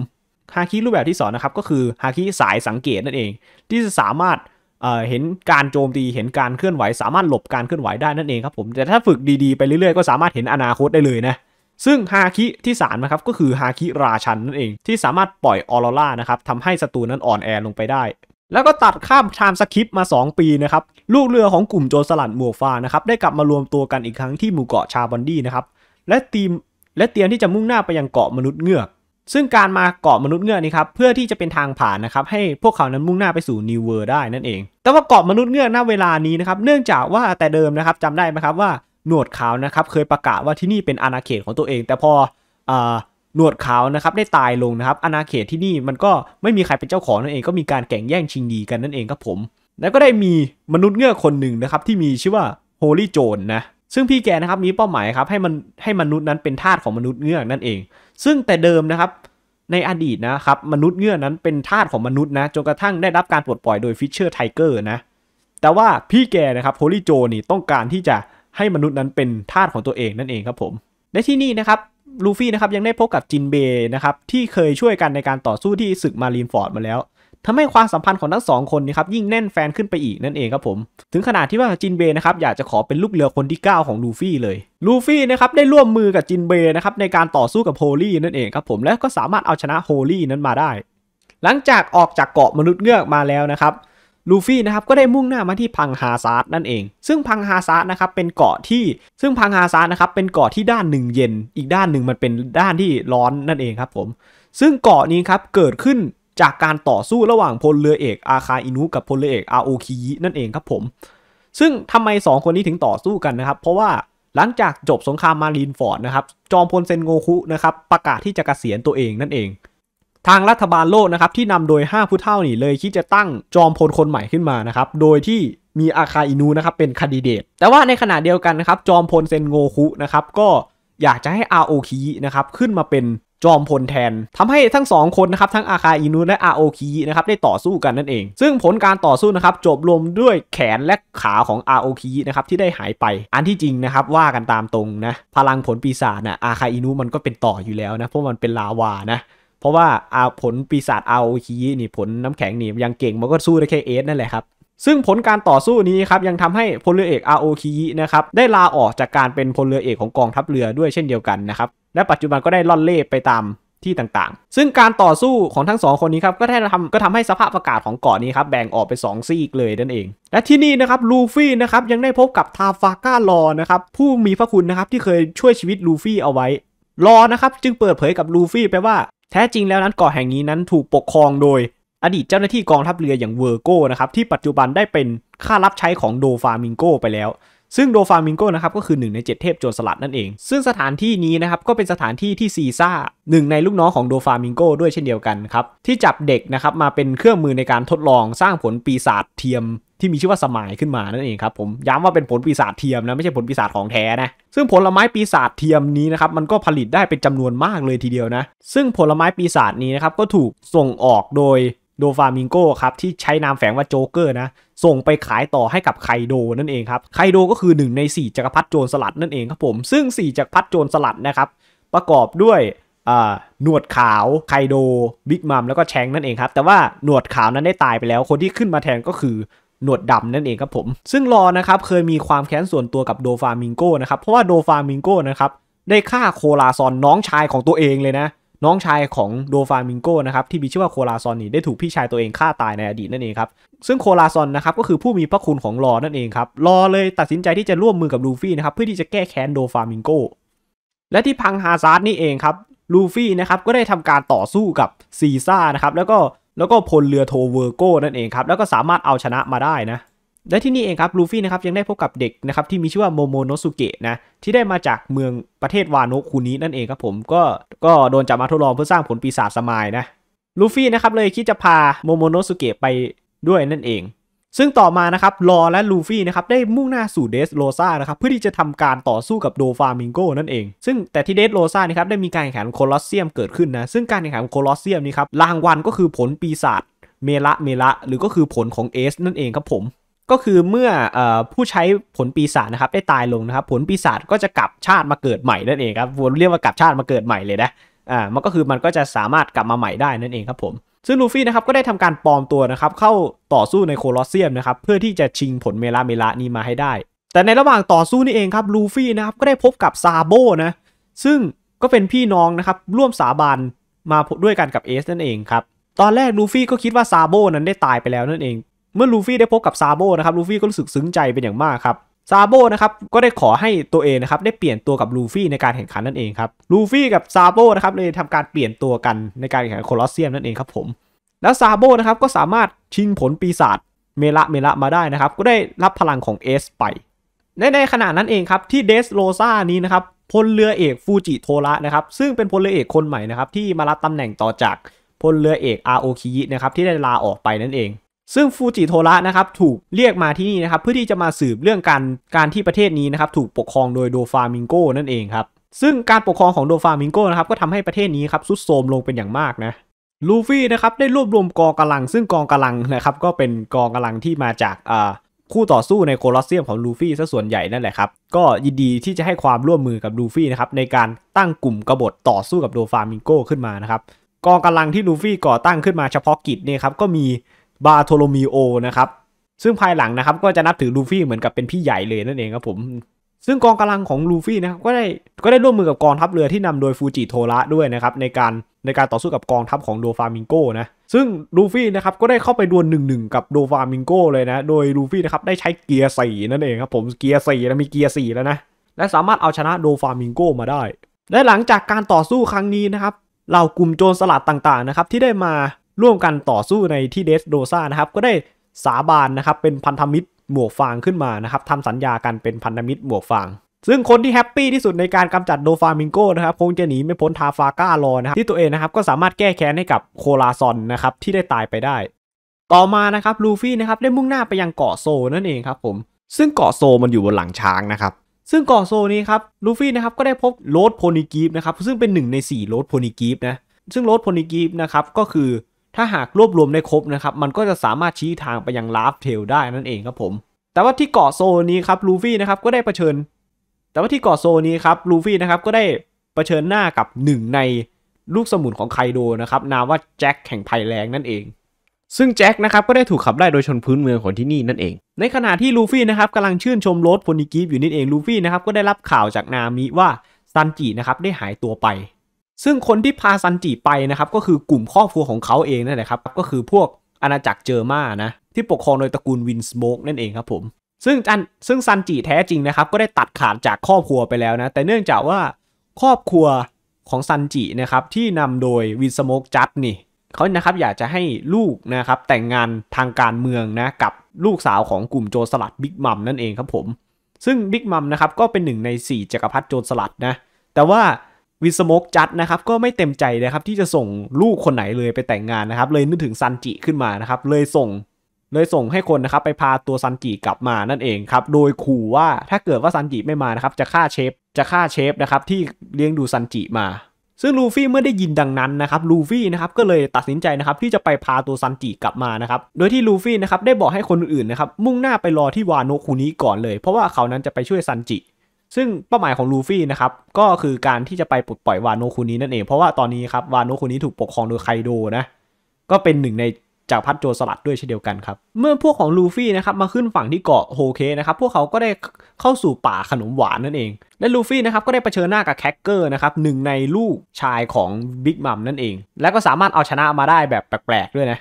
ฮาคิรูปแบบที่สอนะครับก็คือฮาคิสายสังเกตนั่นเอง ที่จะสามารถเเห็นการโจมตีเห็นการเคลื่อนไหวสามารถหลบการเคลื่อนไหวได้นั่นเองครับผมแต่ถ้าฝึกดีๆไปเรื่อยๆ ก็สามารถเห็นอนาคตได้เลยนะซึ่งฮาคิที่สามนะครับก็คือฮาคิราชันนั่นเอง ที่สามารถปล่อยออรรล่านะครับทำให้ศัตรูนั้นอ่อนแอลงไปได้ แล้วก็ตัดข้ามไทม์สคริปมา 2 ปีนะครับลูกเรือของกลุ่มโจรสลัดหมวกฟานะครับได้กลับมารวมตัวกันอีกครั้งที่หมู่เกาะชาบันดี้นะครับและทีมและเตรียมที่จะมุ่งหน้าไปยังเกาะมนุษย์เงือก ซึ่งการมาเกาะมนุษย์เงือกนี้ครับเพื่อที่จะเป็นทางผ่านนะครับ ให้พวกเขานั้นมุ่งหน้าไปสู่นิวเวอร์ได้นั่นเอง แต่ว่าเกาะมนุษย์เงือกณเวลานี้นะครับเนื่องจากว่าแต่เดิมนะครับจำได้ไหมครับว่าหนวดขาวนะครับเคยประกาศว่าที่นี่เป็นอาณาเขตของตัวเอง แต่พออหนวดขาวนะครับได้ตายลงนะครับอาณาเขตที่นี่มันก็ไม่มีใครเป็นเจ้าของนั่นเองก็มีการแข่งแย่งชิงดีกันนั่นเองครับผมแล้วก็ได้มีมนุษย์เงือกคนหนึ่งนะครับ ที่มีชื่อว่าโฮลี่โจนนะซึ่งพี่แกนะครับมีเป้าหมายครับให้มันให้มนุษย์นั้นเป็นทาสของมนุษย์เงือกนั่นเอง ซึ่งแต่เดิมนะครับในอดีตนะครับมนุษย์เงือกนั้นเป็นทาสของมนุษย์นะจนกระทั่งได้รับการปลดปล่อยโดยฟิชเชอร์ไทเกอร์นะแต่ว่าพี่แกนะครับโฮลี่โจนี่ต้องการที่จะให้มนุษย์นั้นเป็นทาสของตัวเองนั่นเองครับผมในที่นี่นะครับลูฟี่นะครับยังได้พบกับจินเบนะครับที่เคยช่วยกันในการต่อสู้ที่ศึกมารีนฟอร์ดมาแล้วทำให้ความสัมพันธ์ของทั้งสองคนนีครับยิ่งแน่นแฟนขึ้นไปอีกนั่นเองครับผมถึงขนาดที่ว่าจินเบนะครับอยากจะขอเป็นลูกเรือคนที่ 9 ของลูฟี่เลยลูฟี่นะครับได้ร่วมมือกับจินเบนะครับในการต่อสู้กับโฮลี่นั่นเองครับผมและก็สามารถเอาชนะโฮลี่นั้นมาได้ หลังจากออกจากเกาะมนุษย์เงือกมาแล้วนะครับลูฟี่นะครับก็ได้มุ่งหน้ามาที่พังฮาซาร์ดนั่นเอง ซึ่งพังฮาซาร์ดนะครับเป็นเกาะที่ซึ่งพังฮาซาร์ดนะครับเป็นเกาะที่ด้านหนึ่งเย็น อีกด้านหนึ่งมันเป็นด้านที่ร้อนนั่นเองครับผมซึ่งเกาะนี้ครับเกิดขึ้นจากการต่อสู้ระหว่างพลเรือเอก อาคาอินุกับพลเรือเอกอาโอคิยินั่นเองครับผม ซึ่งทำไม 2 คนนี้ถึงต่อสู้กันนะครับ เพราะว่าหลังจากจบสงครามมารีนฟอร์ดนะครับจอมพลเซนโงคุนะครับประกาศที่จะกะเกษียณตัวเองนั่นเอง ทางรัฐบาลโลกนะครับที่นำโดย5ผู้เท่านี่เลยคิดจะตั้งจอมพลคนใหม่ขึ้นมานะครับโดยที่มีอาคาอินูนะครับเป็นคันดิเดต แต่ว่าในขณะเดียวกันนะครับจอมพลเซนโงคุนะครับก็อยากจะให้อาโอคินะครับขึ้นมาเป็นจอมพลแทน ทำให้ทั้ง 2 คนนะครับทั้งอาคาอินุและอาโอคินะครับได้ต่อสู้กันนั่นเอง ซึ่งผลการต่อสู้นะครับจบลงด้วยแขนและขาของอาโอคินะครับที่ได้หายไป อันที่จริงนะครับว่ากันตามตรงนะพลังผลปีศาจนะอาคาอินุมันก็เป็นต่ออยู่แล้วนะเพราะมันเป็นลาวานะเพราะว่าอาผลปีศาจอาโอคินี่ผลน้ำแข็งนี่ยังเก่งมันก็สู้ได้แค่เอสนั่นแหละครับซึ่งผลการต่อสู้นี้ครับยังทำให้พลเรือเอกอาโอคิยินะครับได้ลาออกจากการเป็นพลเรือเอกของกองทัพเรือด้วยเช่นเดียวกันนะครับและปัจจุบันก็ได้ล่อนเล่ไปตามที่ต่างๆ ซึ่งการต่อสู้ของทั้งสองคนนี้ครับก็ได้ทำก็ทำให้สภาพอากาศของเกาะนี้ครับแบ่งออกเป็น2ซีกเลยนั่นเอง และที่นี่นะครับลูฟี่นะครับยังได้พบกับทาฟาก้าลอนะครับผู้มีพระคุณนะครับที่เคยช่วยชีวิตลูฟี่เอาไว้ลอนะครับจึงเปิดเผยกับลูฟี่ไปว่าแท้จริงแล้วนั้นเกาะแห่งนี้นั้นถูกปกครองโดยอดีตเจ้าหน้าที่กองทัพเรืออย่างเวอร์โก้นะครับที่ปัจจุบันได้เป็นค่ารับใช้ของโดฟามิงโกไปแล้ว ซึ่งโดฟามิงโกนะครับก็คือหนึ่งในเจ็ดเทพโจรสลัดนั่นเอง ซึ่งสถานที่นี้นะครับ ก็เป็นสถานที่ที่ซีซ่าหนึ่งในลูกน้องของโดฟามิงโกด้วยเช่นเดียวกันครับ ที่จับเด็กนะครับมาเป็นเครื่องมือในการทดลองสร้างผลปีศาจเทียม ที่มีชื่อว่าสมายขึ้นมานั่นเองครับผมย้ำว่าเป็นผลปีศาจเทียมนะไม่ใช่ผลปีศาจของแท้นะซึ่งผลไม้ปีศาจเทียมนี้นะครับมันก็ผลิตได้เป็นจำนวนมากเลยทีเดียวนะซึ่งผลไม้ปีศาจนี้นะครับก็ถูกส่งออกโดยโดฟามิงโกครับ ที่ใช้นามแฝงว่าโจเกอร์นะ ส่งไปขายต่อให้กับไคโดนั่นเองครับ ไคโดก็คือ 1 ใน 4จักรพรรดิโจรสลัดนั่นเองครับผม ซึ่ง 4จักรพรรดิโจรสลัดนะครับ ประกอบด้วย หนวดขาว ไคโด บิ๊กมัม แล้วก็แชงนั่นเองครับ แต่ว่าหนวดขาวนั้นได้ตายไปแล้ว คนที่ขึ้นมาแทนก็คือหนวดดำนั่นเองครับผม ซึ่งรอนะครับ เคยมีความแค้นส่วนตัวกับโดฟามิงโกนะครับ เพราะว่าโดฟามิงโกนะครับ ได้ฆ่าโคลาซอนน้องชายของตัวเองเลยนะน้องชายของโดฟามิงโกนะครับ ที่มีชื่อว่าโคลาซอนนี่ ได้ถูกพี่ชายตัวเองฆ่าตายในอดีตนั่นเองครับ ซึ่งโคลาซอนนะครับ ก็คือผู้มีพระคุณของลอ นั่นเองครับ ลอเลยตัดสินใจที่จะร่วมมือกับลูฟี่นะครับ เพื่อที่จะแก้แค้นโดฟามิงโกและที่พังฮาซาร์ดนี่เองครับ ลูฟี่นะครับ ก็ได้ทำการต่อสู้กับซีซ่า นะครับ แล้วก็แล้วก็พลเรือโทเวอร์โก้นั่นเองครับ แล้วก็สามารถเอาชนะมาได้นะและที่นี่เองครับลูฟี่นะครับยังได้พบกับเด็กนะครับที่มีชื่อว่าโมโมโนสุเกะนะที่ได้มาจากเมืองประเทศวานุคุนินั่นเองครับผม ก็ก็โดนจับมาทดลองเพื่อสร้างผลปีศาจสมายนะลูฟี่นะครับเลยคิดจะพาโมโมโนสุเกะไปด้วยนั่นเอง ซึ่งต่อมานะครับลอและลูฟี่นะครับได้มุ่งหน้าสู่เดสโรซานะครับ เพื่อที่จะทำการต่อสู้กับโดฟามิงโกนั่นเอง ซึ่งแต่ที่เดสโรซานะครับได้มีการแข่งขันโคลอสเซียมเกิดขึ้นนะซึ่งการแข่งขันโคลอสเซียมนี่ครับรางวัลก็คือผลปีศาจเมละเมละหรือก็คือผลของเอสนั่นเองครับผมก็คือเมื่ออผู้ใช้ผลปีศาจนะครับได้ตายลงนะครับผลปีศาจก็จะกลับชาติมาเกิดใหม่นั่นเองครับวนเรียกว่ากลับชาติมาเกิดใหม่เลยนะอ่ามันก็คือมันก็จะสามารถกลับมาใหม่ได้นั่นเองครับผมซึ่งลูฟี่นะครับก็ได้ทำการปลอมตัวนะครับเข้าต่อสู้ในโคลอสเซียมนะครับเพื่อที่จะชิงผลเมลาเมลานี้มาให้ได้ แต่ในระหว่างต่อสู้นี่เองครับลูฟี่นะครับก็ได้พบกับซาโบนะซึ่งก็เป็นพี่น้องนะครับร่วมสาบานมาด้วยกันกับเอสนั่นเองครับตอนแรกลูฟี่ก็คิดว่าซาโบนั้นได้ตายไปแล้วนั่นเองเมื่อลูฟี่ได้พบกับซาโบนะครับ ลูฟี่ก็รู้สึกซึ้งใจเป็นอย่างมากครับ ซาโบนะครับ ก็ได้ขอให้ตัวเองนะครับ ได้เปลี่ยนตัวกับลูฟี่ในการแข่งขันนั่นเองครับ ลูฟี่กับซาโบนะครับเลยทำการเปลี่ยนตัวกันในการแข่งขันโคลอสเซียมนั่นเองครับผม แล้วซาโบนะครับก็สามารถชิงผลปีศาจเมละเมละมาได้นะครับ ก็ได้รับพลังของเอสไป ในในขณะนั้นเองครับที่เดสโรซานี้นะครับ พลเรือเอกฟูจิโทระนะครับ ซึ่งเป็นพลเรือเอกคนใหม่นะครับที่มารับตำแหน่งต่อจากพลเรือเอกอาโอคิยินะครับที่ได้ลาออกไปนั่นเองซึ่งฟูจิโทระนะครับถูกเรียกมาที่นี่นะครับเพื่อที่จะมาสืบเรื่องการการที่ประเทศนี้นะครับถูกปกครองโดยโดฟามิงโกนั่นเองครับซึ่งการปกครองของโดฟามิงโกนะครับก็ทำให้ประเทศนี้ครับซุดโทรมลงเป็นอย่างมากนะลูฟี่นะครับได้รวบรวมกองกำลังซึ่งกองกำลังนะครับก็เป็นกองกำลังที่มาจากอ่าคู่ต่อสู้ในโคลอสเซียมของลูฟี่ซะส่วนใหญ่นั่นแหละครับก็ยินดีที่จะให้ความร่วมมือกับลูฟี่นะครับในการตั้งกลุ่มกบฏต่อสู้กับโดฟามิงโกขึ้นมานะครับกองกำลังที่ลูฟี่ก่อตั้งขึ้นมาเฉพาะกิจเนี่ยครับก็มีบาโทโลมิโอนะครับ ซึ่งภายหลังนะครับก็จะนับถือลูฟี่เหมือนกับเป็นพี่ใหญ่เลยนั่นเองครับผมซึ่งกองกำลังของลูฟี่นะครับก็ได้ก็ได้ร่วมมือกับกองทัพเรือที่นำโดยฟูจิโทระด้วยนะครับ ในการในการต่อสู้กับกองทัพของโดฟามิงโกนะซึ่งลูฟี่นะครับก็ได้เข้าไปดวลหนึ่งหนึ่งกับโดฟามิงโกเลยนะโดยลูฟี่นะครับได้ใช้เกียร์สี่นั่นเองครับผมเกียร์สี่แล้วมีเกียร์สี่แล้วนะและสามารถเอาชนะโดฟามิงโกมาได้และหลังจากการต่อสู้ครั้งนี้นะครับเหล่ากลุ่มโจรสลัดต่างๆนะครับที่ได้มาร่วมกันต่อสู้ในที่เดสโดซานะครับก็ได้สาบานนะครับเป็นพันธมิตรหมวกฟางขึ้นมานะครับทำสัญญากันเป็นพันธมิตรหมวกฟาง ซึ่งคนที่แฮปปี้ที่สุดในการกำจัดโดฟามิงโกนะครับคงจะหนีไม่พ้นทาฟาก้ารอนะครับที่ตัวเองนะครับก็สามารถแก้แค้นให้กับโคลาซอนนะครับที่ได้ตายไปได้ ต่อมานะครับลูฟี่นะครับได้มุ่งหน้าไปยังเกาะโซนั่นเองครับผม ซึ่งเกาะโซมันอยู่บนหลังช้างนะครับซึ่งเกาะโซนี้ครับลูฟี่นะครับก็ได้พบโรดโพนิกีฟนะครับซึ่งเป็นหนึ่งใน4โรดโพนิกีฟนะซึ่งโรดโพนิกีฟนะครับก็คือถ้าหากรวบรวมได้ครบนะครับ มันก็จะสามารถชี้ทางไปยังลาฟเทลได้นั่นเองครับผม แต่ว่าที่เกาะโซนี้ครับลูฟี่นะครับก็ได้เผชิญ แต่ว่าที่เกาะโซนี้ครับลูฟี่นะครับก็ได้เผชิญหน้ากับหนึ่งในลูกสมุนของไคโดนะครับนามว่าแจ็คแห่งภัยแรงนั่นเอง ซึ่งแจ็คนะครับก็ได้ถูกขับไล่โดยชนพื้นเมืองของที่นี่นั่นเอง ในขณะที่ลูฟี่นะครับกำลังชื่นชมรถโพนิกิฟ อยู่นี่เอง ลูฟี่นะครับก็ได้รับข่าวจากนามิว่าซันจินะครับได้หายตัวไปซึ่งคนที่พาซันจิไปนะครับก็คือกลุ่มครอบครัวของเขาเองนั่นแหละครับก็คือพวกอาณาจักรเจอมานะที่ปกครองโดยตระกูลวินสโมกนั่นเองครับผมซึ่งันซึ่งซันจิแท้จริงนะครับก็ได้ตัดขาดจากครอบครัวไปแล้วนะแต่เนื่องจากว่าครอบครัวของซันจินะครับที่นำโดยวินสโมกจัดนี่เขานะครับอยากจะให้ลูกนะครับแต่งงานทางการเมืองนะกับลูกสาวของกลุ่มโจรสลัดบิ๊กมัมนั่นเองครับผม ซึ่งบิ๊กมัมนะครับก็เป็นหนึ่งใน4จักรพรรดิโจรสลัดนะแต่ว่าวิสมกจัดนะครับก็ไม่เต็มใจนะครับที่จะส่งลูกคนไหนเลยไปแต่งงานนะครับเลยนึกถึงซันจิขึ้นมานะครับเลยส่งเลยส่งให้คนนะครับไปพาตัวซันจิกลับมานั่นเองครับโดยขู่ว่าถ้าเกิดว่าซันจิไม่มานะครับจะฆ่าเชฟจะฆ่าเชฟนะครับที่เลี้ยงดูซันจิมา ซึ่งลูฟี่เมื่อได้ยินดังนั้นนะครับลูฟี่นะครับก็เลยตัดสินใจนะครับที่จะไปพาตัวซันจิกลับมานะครับโดยที่ลูฟี่นะครับได้บอกให้คนอื่นนะครับมุ่งหน้าไปรอที่วาโนคุนี้ก่อนเลยเพราะว่าเขานั้นจะไปช่วยซันจิซึ่งเป้าหมายของลูฟี่นะครับ ก็คือการที่จะไปปลดปล่อยวานโนคุนีนั่นเอง เพราะว่าตอนนี้ครับวานโนคุนีถูกปกครองโดยไคโดนะ ก็เป็นหนึ่งในจากพัดโจสลัดด้วยเช่นเดียวกันครับ เมื่อพวกของลูฟี่นะครับ มาขึ้นฝั่งที่เกาะโฮเคนะครับ พวกเขาก็ได้เข้าสู่ป่าขนมหวานนั่นเอง และลูฟี่นะครับก็ได้เผชิญหน้ากับแคคเกอร์นะครับ หนึ่งในลูกชายของบิ๊กมัมนั่นเอง และก็สามารถเอาชนะมาได้แบบแปลกๆด้วยนะ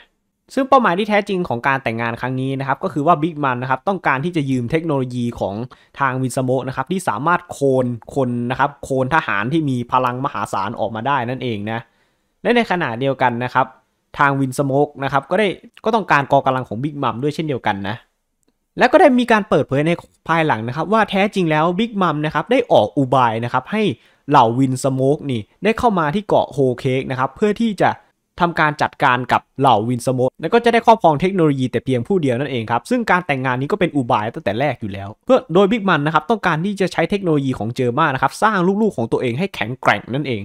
ซึ่งเป้าหมายที่แท้จริงของการแต่งงานครั้งนี้นะครับก็คือว่าบิ๊กมันนะครับต้องการที่จะยืมเทคโนโลยีของทางวินสโมนะครับที่สามารถโคลนคนนะครับโคลนทหารที่มีพลังมหาศาลออกมาได้นั่นเองนะและในขณะเดียวกันนะครับทางวินสโมกนะครับก็ได้ก็ต้องการกองกำลังของบิ๊กมัมด้วยเช่นเดียวกันนะและก็ได้มีการเปิดเผยในภายหลังนะครับ ว่าแท้จริงแล้วบิ๊กมัมนะครับได้ออกอุบายนะครับให้เหล่าวินสโมกนี่ได้เข้ามาที่เกาะโฮเค้กนะครับเพื่อที่จะทำการจัดการกับเหล่าวินสโมแล้วก็จะได้ครอบครองเทคโนโลยีแต่เพียงผู้เดียวนั่นเองครับ ซึ่งการแต่งงานนี้ก็เป็นอุบายตั้งแต่แรกอยู่แล้ว เพื่อโดยบิ๊กมันนะครับ ต้องการที่จะใช้เทคโนโลยีของเจอมานะครับ สร้างลูกๆของตัวเองให้แข็งแกร่งนั่นเอง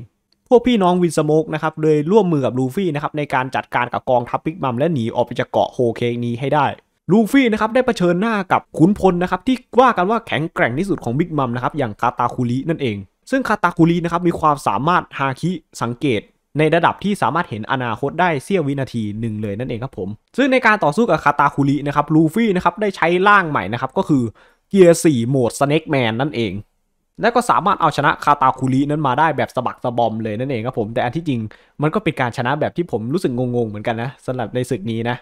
พวกพี่น้องวินสโมกนะครับเลยร่วมมือกับลูฟี่นะครับในการจัดการกับกองทัพบิ๊กมัมและหนีออกไปจากเกาะโฮเคนี้ให้ได้ ลูฟี่นะครับได้เผชิญหน้ากับขุนพลนะครับที่ว่ากันว่าแข็งแกร่งที่สุดของบิ๊กมัมนะครับอย่างคาตาคุรินั่นเอง ซึ่งคาตาคุรินะครับมีความสามารถฮาคิสังเกตในระดับที่สามารถเห็นอนาคตได้เสี้ยววินาทีหนึ่งเลยนั่นเองครับผม ซึ่งในการต่อสู้กับคาตาคุรินะครับ ลูฟี่นะครับได้ใช้ร่างใหม่นะครับก็คือเกียร์สี่โหมดสเน็กแมนนั่นเอง และก็สามารถเอาชนะคาตาคุรินั้นมาได้แบบสะบักสะบอมเลยนั่นเองครับผม แต่อันที่จริง มันก็เป็นการชนะแบบที่ผมรู้สึกงงๆเหมือนกันนะสำหรับในศึกนี้นะ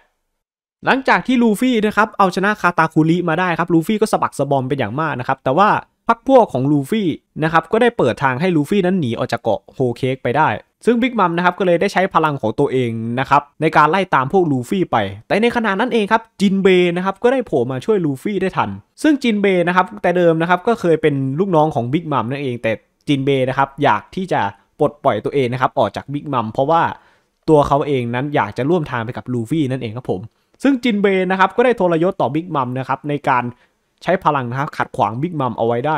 หลังจากที่ลูฟี่นะครับเอาชนะคาตาคุริมาได้ครับ ลูฟี่ก็สะบักสะบอมเป็นอย่างมากนะครับ แต่ว่าพักพวกของลูฟี่นะครับก็ได้เปิดทางให้ลูฟี่นั้นหนีออกจากเกาะโฮเคกไปได้ซึ่งบิ๊กมัมนะครับก็เลยได้ใช้พลังของตัวเองนะครับในการไล่ตามพวกลูฟี่ ไป แต่ในขณะนั้นเองครับจินเบนะครับก็ได้โผล่มาช่วยลูฟี่ได้ทัน ซึ่งจินเบนะครับแต่เดิมนะครับก็เคยเป็นลูกน้องของบิ๊กมัมนั่นเอง แต่จินเบนะครับอยากที่จะปลดปล่อยตัวเองนะครับออกจากบิ๊กมัมเพราะว่าตัวเขาเองนั้นอยากจะร่วมทางไปกับลูฟี่นั่นเองครับผมซึ่งจินเบนะครับก็ได้โทรยศต่อบิ๊กมัมนะครับในการใช้พลังนะครับขัดขวางบิ๊กมัมเอาไว้ได้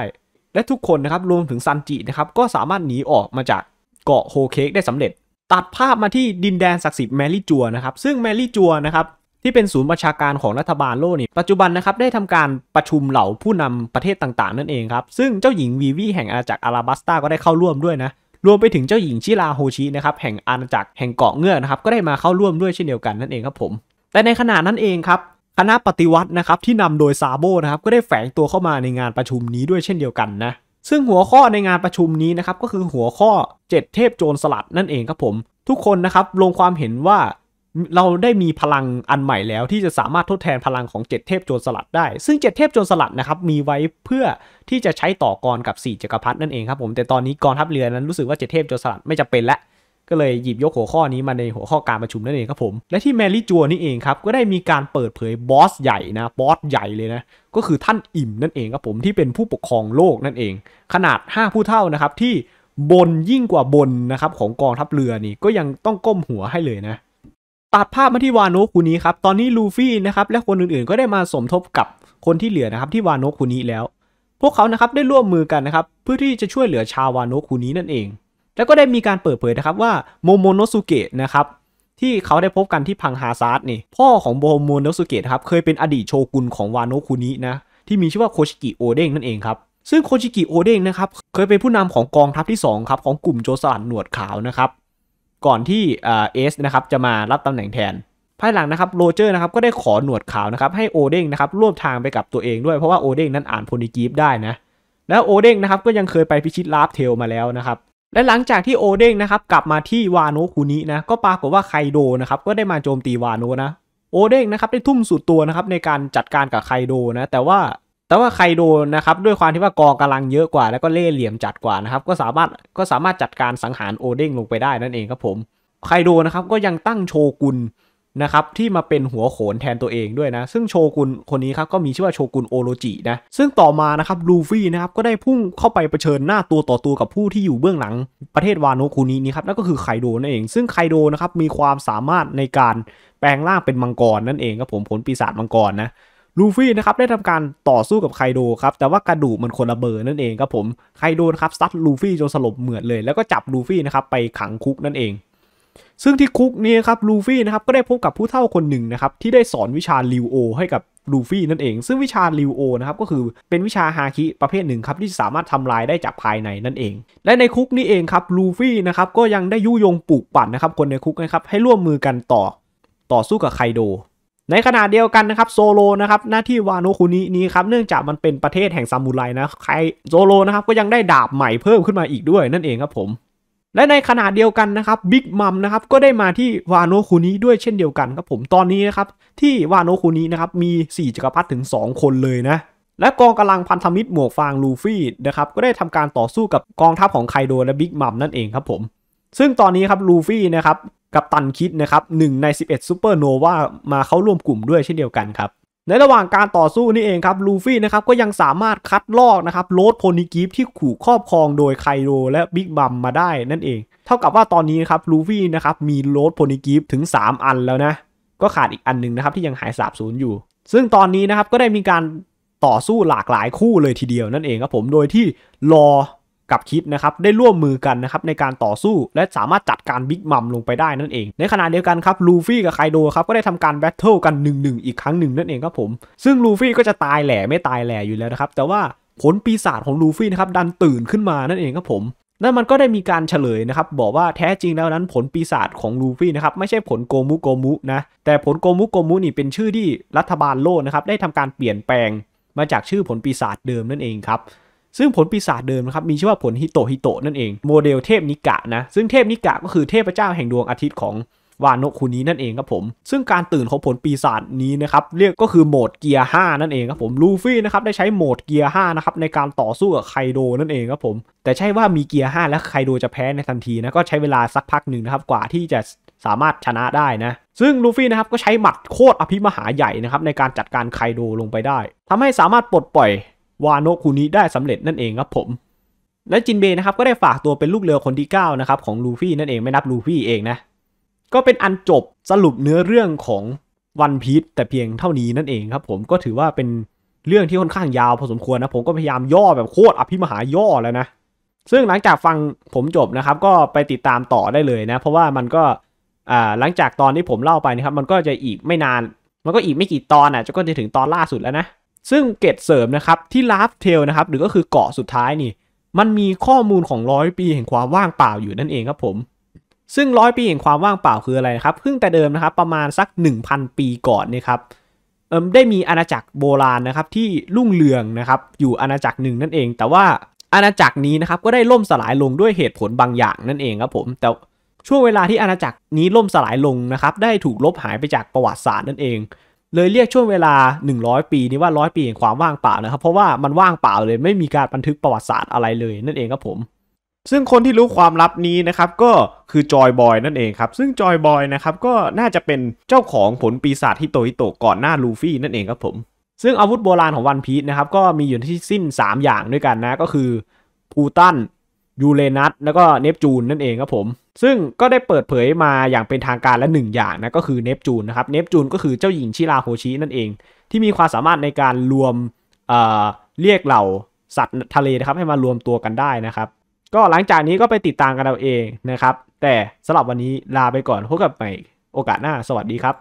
และทุกคนนะครับรวมถึงซันจินะครับก็สามารถหนีออกมาจากเกาะโฮเคกได้สำเร็จ ตัดภาพมาที่ดินแดนศักดิ์สิทธิ์แมรี่จัวนะครับ ซึ่งแมรี่จัวนะครับ ที่เป็นศูนย์ประชาการของรัฐบาลโลกนี่ปัจจุบันนะครับ ได้ทำการประชุมเหล่าผู้นำประเทศต่างๆ นั่นเองครับ ซึ่งเจ้าหญิงวีวีแห่งอาณาจักรอาราบัสตาก็ได้เข้าร่วมด้วยนะ รวมไปถึงเจ้าหญิงชิลาโฮชินะครับแห่งอาณาจักรแห่งเกาะเงือกนะครับก็ได้มาเข้าร่วมด้วยเช่นเดียวกันนั่นเองครับผมแต่ในขณะนั้นเองครับคณะปฏิวัตินะครับที่นำโดยซาโบนะครับก็ได้แฝงตัวเข้ามาในงานประชุมนี้ด้วยเช่นเดียวกันนะซึ่งหัวข้อในงานประชุมนี้นะครับก็คือหัวข้อ 7 เทพโจรสลัดนั่นเองครับผม ทุกคนนะครับลงความเห็นว่าเราได้มีพลังอันใหม่แล้ว ที่จะสามารถทดแทนพลังของ7เทพโจรสลัดได้ ซึ่ง 7 เทพโจรสลัดนะครับมีไว้เพื่อที่จะใช้ต่อกรกับ4จักรพรรดินั่นเองครับผมแต่ตอนนี้กองทัพเรือนั้นรู้สึกว่า 7 เทพโจรสลัดไม่จำเป็นแล้วก็เลยหยิบยกหัวข้อนี้มาในหัวข้อการประชุมนั่นเองครับผมและที่แมรี่จัวนี่เองครับก็ได้มีการเปิดเผยบอสใหญ่นะบอสใหญ่เลยนะก็คือท่านอิ่มนั่นเองครับผมที่เป็นผู้ปกครองโลกนั่นเอง ขนาด 5 ผู้เท่านะครับที่บนยิ่งกว่าบนนะครับของกองทัพเรือนี่ ก็ยังต้องก้มหัวให้เลยนะตัดภาพมาที่วานุคุนี้ครับตอนนี้ลูฟี่นะครับและคนอื่นๆ ก็ได้มาสมทบกับคนที่เหลือนะครับที่วานุคุนี้แล้ว พวกเขานะครับได้ร่วมมือกันนะครับเพื่อที่จะช่วยเหลือชาววานุคุนี้นั่นเองแล้วก็ได้มีการเปิดเผยนะครับว่าโมโมโนสุเกะนะครับ ที่เขาได้พบกันที่พังฮาซาร์ดนี่ พ่อของโมโมโนสุเกะครับเคยเป็นอดีตโชกุนของวานโนคุนินะที่มีชื่อว่าโคชิกิโอเด้งนั่นเองครับ ซึ่งโคชิกิโอเด้งนะครับเคยเป็นผู้นำของกองทัพที่2ครับของกลุ่มโจสลัดหนวดขาวนะครับ ก่อนที่เอสนะครับจะมารับตำแหน่งแทน ภายหลังนะครับโรเจอร์นะครับก็ได้ขอหนวดขาวนะครับ ให้โอเด้งนะครับร่วมทางไปกับตัวเอง ด้วยเพราะว่าโอเด้งนั้นอ่านโพนิกีฟได้นะ แล้วโอเด้งนะครับก็ยังเคยไปพิชิตลาฟเทลมาแล้วนะครับและหลังจากที่โอเด้งนะครับกลับมาที่วาโนคุนินะก็ปรากฏว่าไคโดนะครับก็ได้มาโจมตีวาโนนะโอเด้งนะครับได้ทุ่มสุดตัวนะครับในการจัดการกับไคโดนะ แต่ว่าแต่ว่าไคโดนะครับด้วยความที่ว่ากองกำลังเยอะกว่าแล้วก็เล่เหลี่ยมจัดกว่านะครับก็สามารถก็สามารถจัดการสังหารโอเด้งลงไปได้นั่นเองครับผมไคโดนะครับก็ยังตั้งโชกุนนะครับที่มาเป็นหัวโขนแทนตัวเองด้วยนะ ซึ่งโชกุนคนนี้ครับก็มีชื่อว่าโชกุนโอโรจินะ ซึ่งต่อมานะครับลูฟี่นะครับก็ได้พุ่งเข้าไปเผชิญหน้าตัวต่อตัวกับผู้ที่อยู่เบื้องหลังประเทศวานโนคุนี้นี่ครับนั่นก็คือไคโดนั่นเอง ซึ่งไคโดนะครับมีความสามารถในการแปลงร่างเป็นมังกรนั่นเองครับผมผลปีศาจมังกรนะลูฟี่นะครับได้ทำการต่อสู้กับไคโดครับแต่ว่ากระดูกมันคนละเบอร์นั่นเองครับผมไคโดนะครับซัดลูฟี่จนสลบเหมือดเลย แล้วก็จับลูฟี่นะครับไปขังคุกนั่นเองซึ่งที่คุกนี้ครับลูฟี่นะครับก็ได้พบกับผู้เฒ่าคนหนึ่งนะครับที่ได้สอนวิชาลิวโอให้กับลูฟี่นั่นเองซึ่งวิชาลิวโอนะครับก็คือเป็นวิชาฮาคิประเภทหนึ่งครับที่สามารถทำลายได้จากภายในนั่นเอง และในคุกนี้เองครับลูฟี่นะครับก็ยังได้ยุยงปลูกปั่นนะครับคนในคุกนะครับให้ร่วมมือกันต่อต่อสู้กับไคโด ในขณะเดียวกันนะครับโซโลนะครับหน้าที่วานโนคุนินี้ครับเนื่องจากมันเป็นประเทศแห่งซามูไรนะใครโซโลนะครับก็ยังได้ดาบใหม่เพิ่มขึ้นมาอีกด้วยนั่นเองครับผมและในขณะเดียวกันนะครับบิ๊กมัมนะครับก็ได้มาที่วานโนคูนี้ด้วยเช่นเดียวกันครับผมตอนนี้นะครับที่วานโนคูนี้นะครับมี 4จักรพรรดิถึง 2 คนเลยนะ และกองกำลังพันธมิตรหมวกฟางลูฟี่นะครับก็ได้ทำการต่อสู้กับกองทัพของไคโดและบิ๊กมัมนั่นเองครับผม ซึ่งตอนนี้ครับลูฟี่นะครับกับตันคิดนะครับหนึ่งใน 11ซูเปอร์โนวามาเข้าร่วมกลุ่มด้วยเช่นเดียวกันครับในระหว่างการต่อสู้นี่เองครับลูฟี่นะครับก็ยังสามารถคัดลอกนะครับโลดโพนิกิฟที่ขู่ครอบครองโดยไคโร และบิ๊กบัมมาได้นั่นเองเท่ากับว่าตอนนี้ครับลูฟี่นะครับมีโลดโพนิกิฟถึง 3 อันแล้วนะ ก็ขาดอีกอันหนึ่งนะครับที่ยังหายสาบสูญอยู่ ซึ่งตอนนี้นะครับก็ได้มีการต่อสู้หลากหลายคู่เลยทีเดียวนั่นเองครับผมโดยที่รอับคิดนะครับได้ร่วมมือกันนะครับในการต่อสู้ และสามารถจัดการบิ๊กมัมลงไปได้นั่นเอง ในขณะเดียวกันครับลูฟี่กับไคโดครับก็ได้ทำการแบทเทิลกัน1นึอีกครั้งหนึ่งนั่นเองครับผม ซึ่งลูฟี่ก็จะตายแหล่ไม่ตายแหล่อยู่แล้วนะครับแต่ว่าผลปีศาจของลูฟี่นะครับดันตื่นขึ้นมานั่นเองครับผมนั่นมันก็ได้มีการเฉลยนะครับบอกว่าแท้จริงแล้วนั้นผลปีศาจของลูฟี่นะครับไม่ใช่ผลโกมุโกมุนะแต่ผลโกมุโกมุนี่เป็นชื่อที่รัฐบาลโลกนะครับได้ทำการเปลี่ยนแปลง มาจากชื่อผลปีศาจเดิมนั่นเองครับซึ่งผลปีศาจเดิมนะครับมีชื่อว่าผลฮิโตฮิโตนั่นเอง โมเดลเทพนิกะนะซึ่งเทพนิกะ ก็คือเทพเจ้าแห่งดวงอาทิตย์ของวานโนคุนี้นั่นเองครับผมซึ่งการตื่นของผลปีศาจนี้นะครับเรียกก็คือโหมดเกียร์5นั่นเองครับผมลูฟี่นะครับได้ใช้โหมดเกียร์5นะครับในการต่อสู้กับไคโดนั่นเองครับผมแต่ใช่ว่ามีเกียร์5แล้วไคโดจะแพ้ในทันทีนะก็ใช้เวลาสักพักหนึ่งนะครับกว่าที่จะสามารถชนะได้นะ ซึ่งลูฟี่นะครับก็ใช้หมัดโคตรอภิมหาใหญ่นะครับในการจัดการไคโดลงไปได้ ทำให้สามารถปลดปล่อยวาโนคูนิได้สำเร็จนั่นเองครับผม และจินเบนะครับก็ได้ฝากตัวเป็นลูกเรือคนที่9นะครับของลูฟี่นั่นเองไม่นับลูฟี่เองนะก็เป็นอันจบสรุปเนื้อเรื่องของวันพีชแต่เพียงเท่านี้นั่นเองครับผมก็ถือว่าเป็นเรื่องที่ค่อนข้างยาวพอสมควรนะ ผมก็พยายามย่อแบบโคตรอภิมหาย่อแล้วนะ ซึ่งหลังจากฟังผมจบนะครับก็ไปติดตามต่อได้เลยนะ เพราะว่ามันก็หลังจากตอนที่ผมเล่าไปนะครับมันก็จะอีกไม่นานมันก็อีกไม่กี่ตอนอ่ะจะก็จะถึงตอนล่าสุดแล้วนะซึ่งเกตเสริมนะครับที่ลาฟเทลนะครับหรือก็คือเกาะสุดท้ายนี่ มันมีข้อมูลของร้อยปีแห่งความว่างเปล่าอยู่นั่นเองครับผมซึ่งร้อยปีแห่งความว่างเปล่าคืออะไรครับเพิ่งแต่เดิมนะครับ ประมาณสัก 1,000 ปีก่อนนี่ครับได้มีอาณาจักรโบราณนะครับที่รุ่งเรืองนะครับอยู่อาณาจักรหนึ่งนั่นเอง แต่ว่าอาณาจักรนี้นะครับก็ได้ล่มสลายลงด้วยเหตุผลบางอย่างนั่นเองครับผมแต่ช่วงเวลาที่อาณาจักรนี้ล่มสลายลงนะครับได้ถูกลบหายไปจากประวัติศาสตร์นั่นเองเลยเรียกช่วงเวลา 100 ปี นี้ว่า 100 ปีแห่งความว่างเปล่านะครับ เพราะว่ามันว่างเปล่าเลย ไม่มีการบันทึกประวัติศาสตร์อะไรเลยนั่นเองครับผมซึ่งคนที่รู้ความลับนี้นะครับก็คือจอยบอยนั่นเองครับซึ่งจอยบอยนะครับก็น่าจะเป็นเจ้าของผลปีศาจที่โตฮิโตะก่อนหน้าลูฟี่นั่นเองครับผมซึ่งอาวุธโบราณของวันพีชนะครับก็มีอยู่ที่สิ้น 3 อย่างด้วยกันนะก็คือพูตันยูเรนัสแล้วก็เนปจูนนั่นเองครับผมซึ่งก็ได้เปิดเผยมาอย่างเป็นทางการและหนึ่งอย่างนะก็คือเนปจูนนะครับเนปจูนก็คือเจ้าหญิงชิราโฮชินั่นเอง ที่มีความสามารถในการรวมเเรียกเหล่าสัตว์ทะเลนะครับ ให้มารวมตัวกันได้นะครับ ก็หลังจากนี้ก็ไปติดตามกันเอาเองนะครับ แต่สำหรับวันนี้ลาไปก่อนพบกับใหม่ โอกาสหน้าสวัสดีครับ